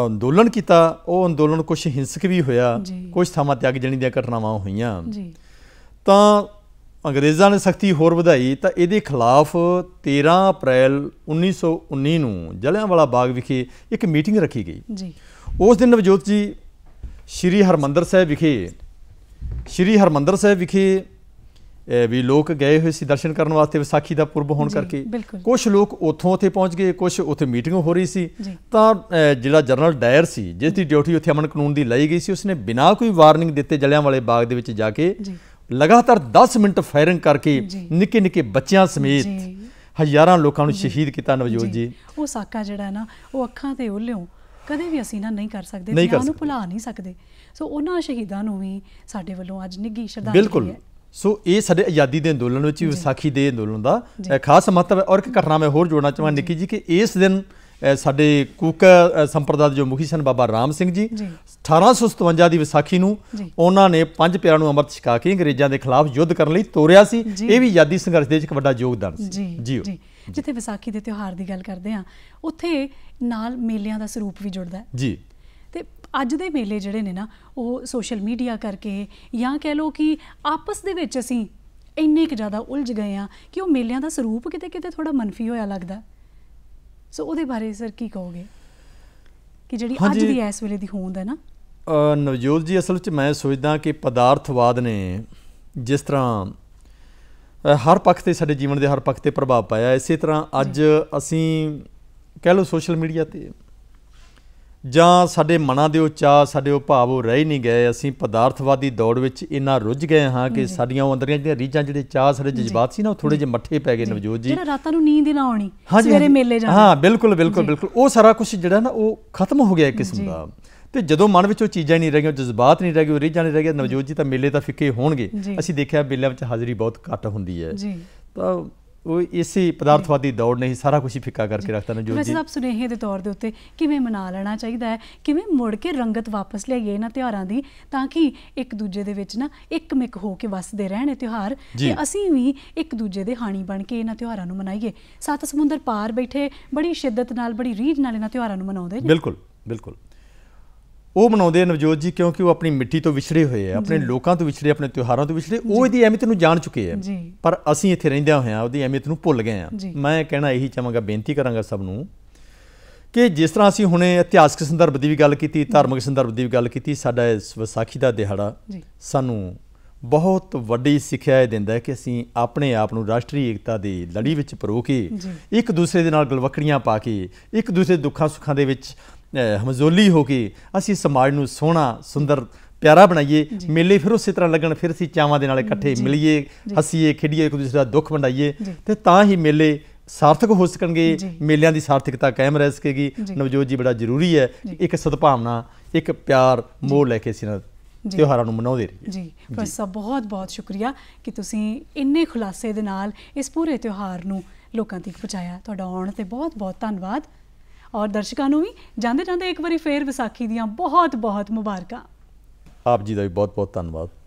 ਅੰਦੋਲਨ ਕੀਤਾ ਉਹ ਅੰਦੋਲਨ ਕੁਝ ਹਿੰਸਕ ਵੀ ਹੋਇਆ ਕੁਝ ਥਾਵਾਂ ਤੇ ਅੱਗ ਜਣੀ ਦੀਆਂ ਘਟਨਾਵਾਂ ਹੋਈਆਂ ਜੀ ਤਾਂ ਅੰਗਰੇਜ਼ਾਂ ਨੇ ਸਖਤੀ ਹੋਰ ਵਧਾਈ ਤਾਂ ਇਹਦੇ ਖਿਲਾਫ 13 ਅਪ੍ਰੈਲ 1919 ਨੂੰ ਜਲਿਆਂਵਾਲਾ ਬਾਗ ਵਿਖੇ ਇੱਕ ਮੀਟਿੰਗ ਰੱਖੀ ਗਈ ਜੀ ਉਸ ਦਿਨ ਨਵਜੋਤ ਜੀ ਸ਼੍ਰੀ ਹਰਮੰਦਰ ਸਾਹਿਬ ਵਿਖੇ ਸ਼੍ਰੀ ਹਰਮੰਦਰ ਸਾਹਿਬ ਵਿਖੇ ਵੀ ਲੋਕ ਗਏ ਹੋਏ ਸੀ ਦਰਸ਼ਨ ਕਰਨ ਵਾਸਤੇ ਵਿਸਾਖੀ ਦਾ ਪੁਰਬ ਹੋਣ ਕਰਕੇ ਕੁਝ ਲੋਕ ਉੱਥੋਂ ਉੱਥੇ ਪਹੁੰਚ ਗਏ ਕੁਝ ਉੱਥੇ ਮੀਟਿੰਗ ਹੋ ਰਹੀ ਸੀ ਤਾਂ ਜਿਹੜਾ ਜਨਰਲ ਡਾਇਰ ਸੀ ਜਿਸ ਦੀ ਡਿਊਟੀ ਉੱਥੇ ਅਮਨ ਕਾਨੂੰਨ ਦੀ ਲਈ ਗਈ ਸੀ ਉਸਨੇ ਬਿਨਾਂ ਕੋਈ ਵਾਰਨਿੰਗ ਦਿੱਤੇ ਜਲਿਆਂਵਾਲੇ ਬਾਗ ਦੇ ਵਿੱਚ ਜਾ ਕੇ ਲਗਾਤਾਰ 10 ਮਿੰਟ ਫਾਇਰਿੰਗ ਕਰਕੇ ਨਿੱਕੇ ਨਿੱਕੇ ਬੱਚਿਆਂ ਸਮੇਤ ਹਜ਼ਾਰਾਂ ਲੋਕਾਂ ਨੂੰ ਸ਼ਹੀਦ ਕੀਤਾ ਨਵਜੋਤ ਜੀ ਉਹ ਸਾਕਾ ਜਿਹੜਾ ਨਾ ਉਹ ਅੱਖਾਂ ਤੇ ਉਹਲਿਓ ਕਦੇ ਵੀ ਅਸੀਂ ਨਾ ਨਹੀਂ ਕਰ ਸਕਦੇ ਜਿਨ੍ਹਾਂ ਨੂੰ ਭੁਲਾ ਨਹੀਂ ਸਕਦੇ ਸੋ ਉਹਨਾਂ ਸ਼ਹੀਦਾਂ ਨੂੰ ਵੀ ਸਾਡੇ ਵੱਲੋਂ ਅੱਜ ਨਿੱਘੀ ਸ਼ਰਧਾਂਜਲੀ ਬਿਲਕੁਲ ਸੋ ਇਹ ਸਾਡੇ ਆਜ਼ਾਦੀ ਦੇ ਅੰਦੋਲਨ ਵਿੱਚ ਵਿਸਾਖੀ ਦੇ ਅੰਦੋਲਨ ਦਾ ਖਾਸ ਮਹੱਤਵ ਹੈ ਔਰ ਇੱਕ ਘਟਨਾ ਮੈਂ ਹੋਰ ਜੋੜਨਾ ਚਾਹਾਂ ਨਿੱਕੀ ਜੀ ਕਿ ਇਸ ਦਿਨ ਸਾਡੇ ਕੂਕ ਸੰਪਰਦਾ ਦੇ ਜੋ ਮੁਖੀ ਸਨ ਬਾਬਾ ਰਾਮ ਸਿੰਘ ਜੀ 1857 ਦੀ ਵਿਸਾਖੀ ਨੂੰ ਉਹਨਾਂ ਨੇ ਪੰਜ ਪਿਆਰਾਂ ਨੂੰ ਅੰਮ੍ਰਿਤ ਛਕਾ ਕੇ ਅੰਗਰੇਜ਼ਾਂ ਦੇ ਖਿਲਾਫ ਯੁੱਧ ਕਰਨ ਲਈ ਤੋਰਿਆ ਸੀ ਇਹ ਵੀ ਆਜ਼ਾਦੀ ਸੰਘਰਸ਼ ਦੇ ਵਿੱਚ ਇੱਕ ਵੱਡਾ ਯੋਗਦਾਨ ਸੀ ਜੀ ਜਿੱਥੇ ਵਿਸਾਖੀ ਦੇ ਤਿਉਹਾਰ ਦੀ ਗੱਲ ਕਰਦੇ ਆ ਉੱਥੇ ਨਾਲ ਮੇਲਿਆਂ ਦਾ ਸਰੂਪ ਵੀ ਜੁੜਦਾ ਹੈ ਜੀ ਤੇ ਅੱਜ ਦੇ ਮੇਲੇ ਜਿਹੜੇ ਨੇ ਨਾ ਉਹ ਸੋਸ਼ਲ ਮੀਡੀਆ ਕਰਕੇ ਜਾਂ ਕਹਿ ਲੋ ਕਿ ਆਪਸ ਦੇ ਵਿੱਚ ਅਸੀਂ ਇੰਨੇ ਕਿ ਜ਼ਿਆਦਾ ਉਲਝ ਗਏ ਆ ਕਿ ਉਹ ਮੇਲਿਆਂ ਦਾ ਸਰੂਪ ਕਿਤੇ ਕਿਤੇ ਥੋੜਾ ਮੰਨਫੀ ਹੋਇਆ ਲੱਗਦਾ ਸੋ ਉਹਦੇ ਬਾਰੇ ਸਰ ਕੀ ਕਹੋਗੇ ਕਿ ਜਿਹੜੀ ਅੱਜ ਦੀ ਇਸ ਵੇਲੇ ਦੀ ਹੋਂਦ ਹੈ ਨਾ ਨਵਜੋਤ ਜੀ ਅਸਲ ਵਿੱਚ ਮੈਂ ਸੋਚਦਾ ਕਿ ਪਦਾਰਥਵਾਦ ਨੇ ਜਿਸ ਤਰ੍ਹਾਂ ਹਰ ਪੱਖ ਤੇ ਸਾਡੇ ਜੀਵਨ ਦੇ ਹਰ ਪੱਖ ਤੇ ਪ੍ਰਭਾਵ ਪਾਇਆ ਇਸੇ ਤਰ੍ਹਾਂ ਅੱਜ ਅਸੀਂ ਕਹਿ ਲਓ ਸੋਸ਼ਲ ਮੀਡੀਆ ਤੇ ਜਾਂ ਸਾਡੇ ਮਨਾਂ ਦੇ ਉਚਾ ਸਾਡੇ ਉਹ ਭਾਵ ਉਹ ਰਹਿ ਨਹੀਂ ਗਏ ਅਸੀਂ ਪਦਾਰਥਵਾਦੀ ਦੌੜ ਵਿੱਚ ਇੰਨਾ ਰੁੱਝ ਗਏ ਹਾਂ ਕਿ ਸਾਡੀਆਂ ਉਹ ਅੰਦਰੀਆਂ ਜਿਹੜੀਆਂ ਰੀਝਾਂ ਜਿਹੜੇ ਚਾਹ ਸਾਰੇ ਜਜ਼ਬਾਤ ਸੀ ਨਾ ਉਹ ਥੋੜੇ ਜਿਹਾ ਮੱਠੇ ਪੈ ਗਏ ਨਵਜੋਤ ਜੀ ਜਿਹੜਾ ਰਾਤਾਂ ਨੂੰ ਨੀਂਦ ਹੀ ਨਾ ਆਉਣੀ ਸਵੇਰੇ ਮੇਲੇ ਜਾਣਾ ਹਾਂ ਬਿਲਕੁਲ ਬਿਲਕੁਲ ਬਿਲਕੁਲ ਉਹ ਸਾਰਾ ਕੁਝ ਜਿਹੜਾ ਨਾ ਉਹ ਖਤਮ ਹੋ ਗਿਆ ਇੱਕ ਕਿਸਮ ਦਾ ਤੇ ਜਦੋਂ ਮਨ ਵਿੱਚ ਉਹ ਚੀਜ਼ਾਂ ਨਹੀਂ ਰਹੀਆਂ ਜਜ਼ਬਾਤ ਨਹੀਂ ਰਹੀ ਉਹ ਰੀਝਾਂ ਨਹੀਂ ਰਹੀਆਂ ਨਵਜੋਤ ਜੀ ਤਾਂ ਮੇਲੇ ਤਾਂ ਫਿੱਕੇ ਹੋਣਗੇ ਅਸੀਂ ਦੇਖਿਆ ਮੇਲਿਆਂ ਵਿੱਚ ਹਾਜ਼ਰੀ ਬਹੁਤ ਘੱਟ ਹੁੰਦੀ ਹੈ ਜੀ ਤਾਂ ਉਹ ਇਸੇ ਪਦਾਰਥਵਾਦੀ ਦੌੜ ਨੇ ਹੀ ਸਾਰਾ ਕੁਝ ਫਿੱਕਾ ਕਰਕੇ ਰੱਖਦਾ ਨਾ ਜੋ ਜੀ ਵੈਸੇ ਆਪ ਸੁਨੇਹੇ ਦੇ ਤੌਰ ਦੇ ਉੱਤੇ ਕਿਵੇਂ ਮਨਾ ਲੈਣਾ ਚਾਹੀਦਾ ਹੈ ਕਿਵੇਂ ਮੁੜ ਕੇ ਰੰਗਤ ਵਾਪਸ ਲਿਆਈਏ ਇਹਨਾਂ ਤਿਉਹਾਰਾਂ ਦੀ ਤਾਂ ਕਿ ਇੱਕ ਦੂਜੇ ਦੇ ਵਿੱਚ ਨਾ ਇੱਕਮਿਕ ਹੋ ਕੇ ਵਸਦੇ ਰਹਿਣ ਇਹ ਤਿਉਹਾਰ ਤੇ ਅਸੀਂ ਵੀ ਇੱਕ ਦੂਜੇ ਦੇ ਹਾਣੀ ਬਣ ਕੇ ਇਹਨਾਂ ਤਿਉਹਾਰਾਂ ਨੂੰ ਮਨਾਈਏ ਸੱਤ ਸਮੁੰਦਰ ਪਾਰ ਬੈਠੇ ਬੜੀ ਸ਼ਿੱਦਤ ਨਾਲ ਬੜੀ ਰੀਝ ਨਾਲ ਇਹਨਾਂ ਤਿਉਹਾਰਾਂ ਨੂੰ ਮਨਾਉਂਦੇ ਬਿਲਕੁਲ ਬਿਲਕੁਲ ਉਹ ਮਨਾਉਂਦੇ ਨਵਜੋਤ ਜੀ ਕਿਉਂਕਿ ਉਹ ਆਪਣੀ ਮਿੱਟੀ ਤੋਂ ਵਿਛੜੇ ਹੋਏ ਆ ਆਪਣੇ ਲੋਕਾਂ ਤੋਂ ਵਿਛੜੇ ਆਪਣੇ ਤਿਉਹਾਰਾਂ ਤੋਂ ਵਿਛੜੇ ਉਹ ਇਹਦੀ ਅਹਿਮੀਅਤ ਨੂੰ ਜਾਣ ਚੁੱਕੇ ਆ ਪਰ ਅਸੀਂ ਇੱਥੇ ਰਹਿੰਦਿਆਂ ਹੋਇਆਂ ਉਹਦੀ ਅਹਿਮੀਅਤ ਨੂੰ ਭੁੱਲ ਗਏ ਆ ਮੈਂ ਕਹਿਣਾ ਇਹੀ ਚਾਹਾਂਗਾ ਬੇਨਤੀ ਕਰਾਂਗਾ ਸਭ ਨੂੰ ਕਿ ਜਿਸ ਤਰ੍ਹਾਂ ਅਸੀਂ ਹੁਣੇ ਇਤਿਹਾਸਕ ਸੰਦਰਭ ਦੀ ਵੀ ਗੱਲ ਕੀਤੀ ਧਾਰਮਿਕ ਸੰਦਰਭ ਦੀ ਵੀ ਗੱਲ ਕੀਤੀ ਸਾਡਾ ਇਸ ਵਿਸਾਖੀ ਦਾ ਦਿਹਾੜਾ ਸਾਨੂੰ ਬਹੁਤ ਵੱਡੀ ਸਿੱਖਿਆ ਇਹ ਦਿੰਦਾ ਹੈ ਕਿ ਅਸੀਂ ਆਪਣੇ ਆਪ ਨੂੰ ਰਾਸ਼ਟਰੀ ਏਕਤਾ ਦੀ ਲੜੀ ਵਿੱਚ ਪਰੋ ਕੇ ਇੱਕ ਦੂਸਰੇ ਦੇ ਨਾਲ ਗਲਵਕੜੀਆਂ ਪਾ ਕੇ ਇੱਕ ਦੂਸਰੇ ਦੁੱਖਾਂ ਸੁੱਖਾਂ ਦੇ ਵਿੱਚ ਹਮਜ਼ੋਲੀ ਹੋ ਕੇ ਅਸੀਂ ਸਮਾਜ ਨੂੰ ਸੋਹਣਾ ਸੁੰਦਰ ਪਿਆਰਾ ਬਣਾਈਏ ਮੇਲੇ ਫਿਰ ਉਸੇ ਤਰ੍ਹਾਂ ਲੱਗਣ ਫਿਰ ਅਸੀਂ ਚਾਵਾਂ ਦੇ ਨਾਲ ਇਕੱਠੇ ਮਿਲੀਏ ਹਸੀਏ ਖੇਡੀਏ ਇੱਕ ਦੂਸਰੇ ਦਾ ਦੁੱਖ ਵੰਡਾਈਏ ਤੇ ਤਾਂ ਹੀ ਮੇਲੇ ਸਾਰਥਕ ਹੋ ਸਕਣਗੇ ਮੇਲਿਆਂ ਦੀ ਸਾਰਥਕਤਾ ਕਾਇਮ ਰਹਿ ਸਕੇਗੀ ਨਵਜੋਤ ਜੀ ਬੜਾ ਜ਼ਰੂਰੀ ਹੈ ਇੱਕ ਸਦਭਾਵਨਾ ਇੱਕ ਪਿਆਰ ਮੋਹ ਲੈ ਕੇ ਅਸੀਂ ਤਿਉਹਾਰਾਂ ਨੂੰ ਮਨਾਉਂਦੇ ਰਹੀਏ ਜੀ ਪ੍ਰੋਫੈਸਰ ਬਹੁਤ ਬਹੁਤ ਸ਼ੁਕਰੀਆ ਕਿ ਤੁਸੀਂ ਇੰਨੇ ਖੁਲਾਸੇ ਦੇ ਨਾਲ ਇਸ ਪੂਰੇ ਤਿਉਹਾਰ ਨੂੰ ਲੋਕਾਂ ਤੱਕ ਪਹੁੰਚਾਇਆ ਤੁਹਾਡਾ ਆਉਣ ਤੇ ਬਹੁਤ ਬਹੁਤ ਧੰਨਵਾਦ ਔਰ ਦਰਸ਼ਕਾਂ ਨੂੰ ਵੀ ਜਾਂਦੇ ਜਾਂਦੇ ਇੱਕ ਵਾਰੀ ਫੇਰ ਵਿਸਾਖੀ ਦੀਆਂ ਬਹੁਤ ਬਹੁਤ ਮੁਬਾਰਕਾਂ ਆਪ ਜੀ ਦਾ ਵੀ ਬਹੁਤ ਬਹੁਤ ਧੰਨਵਾਦ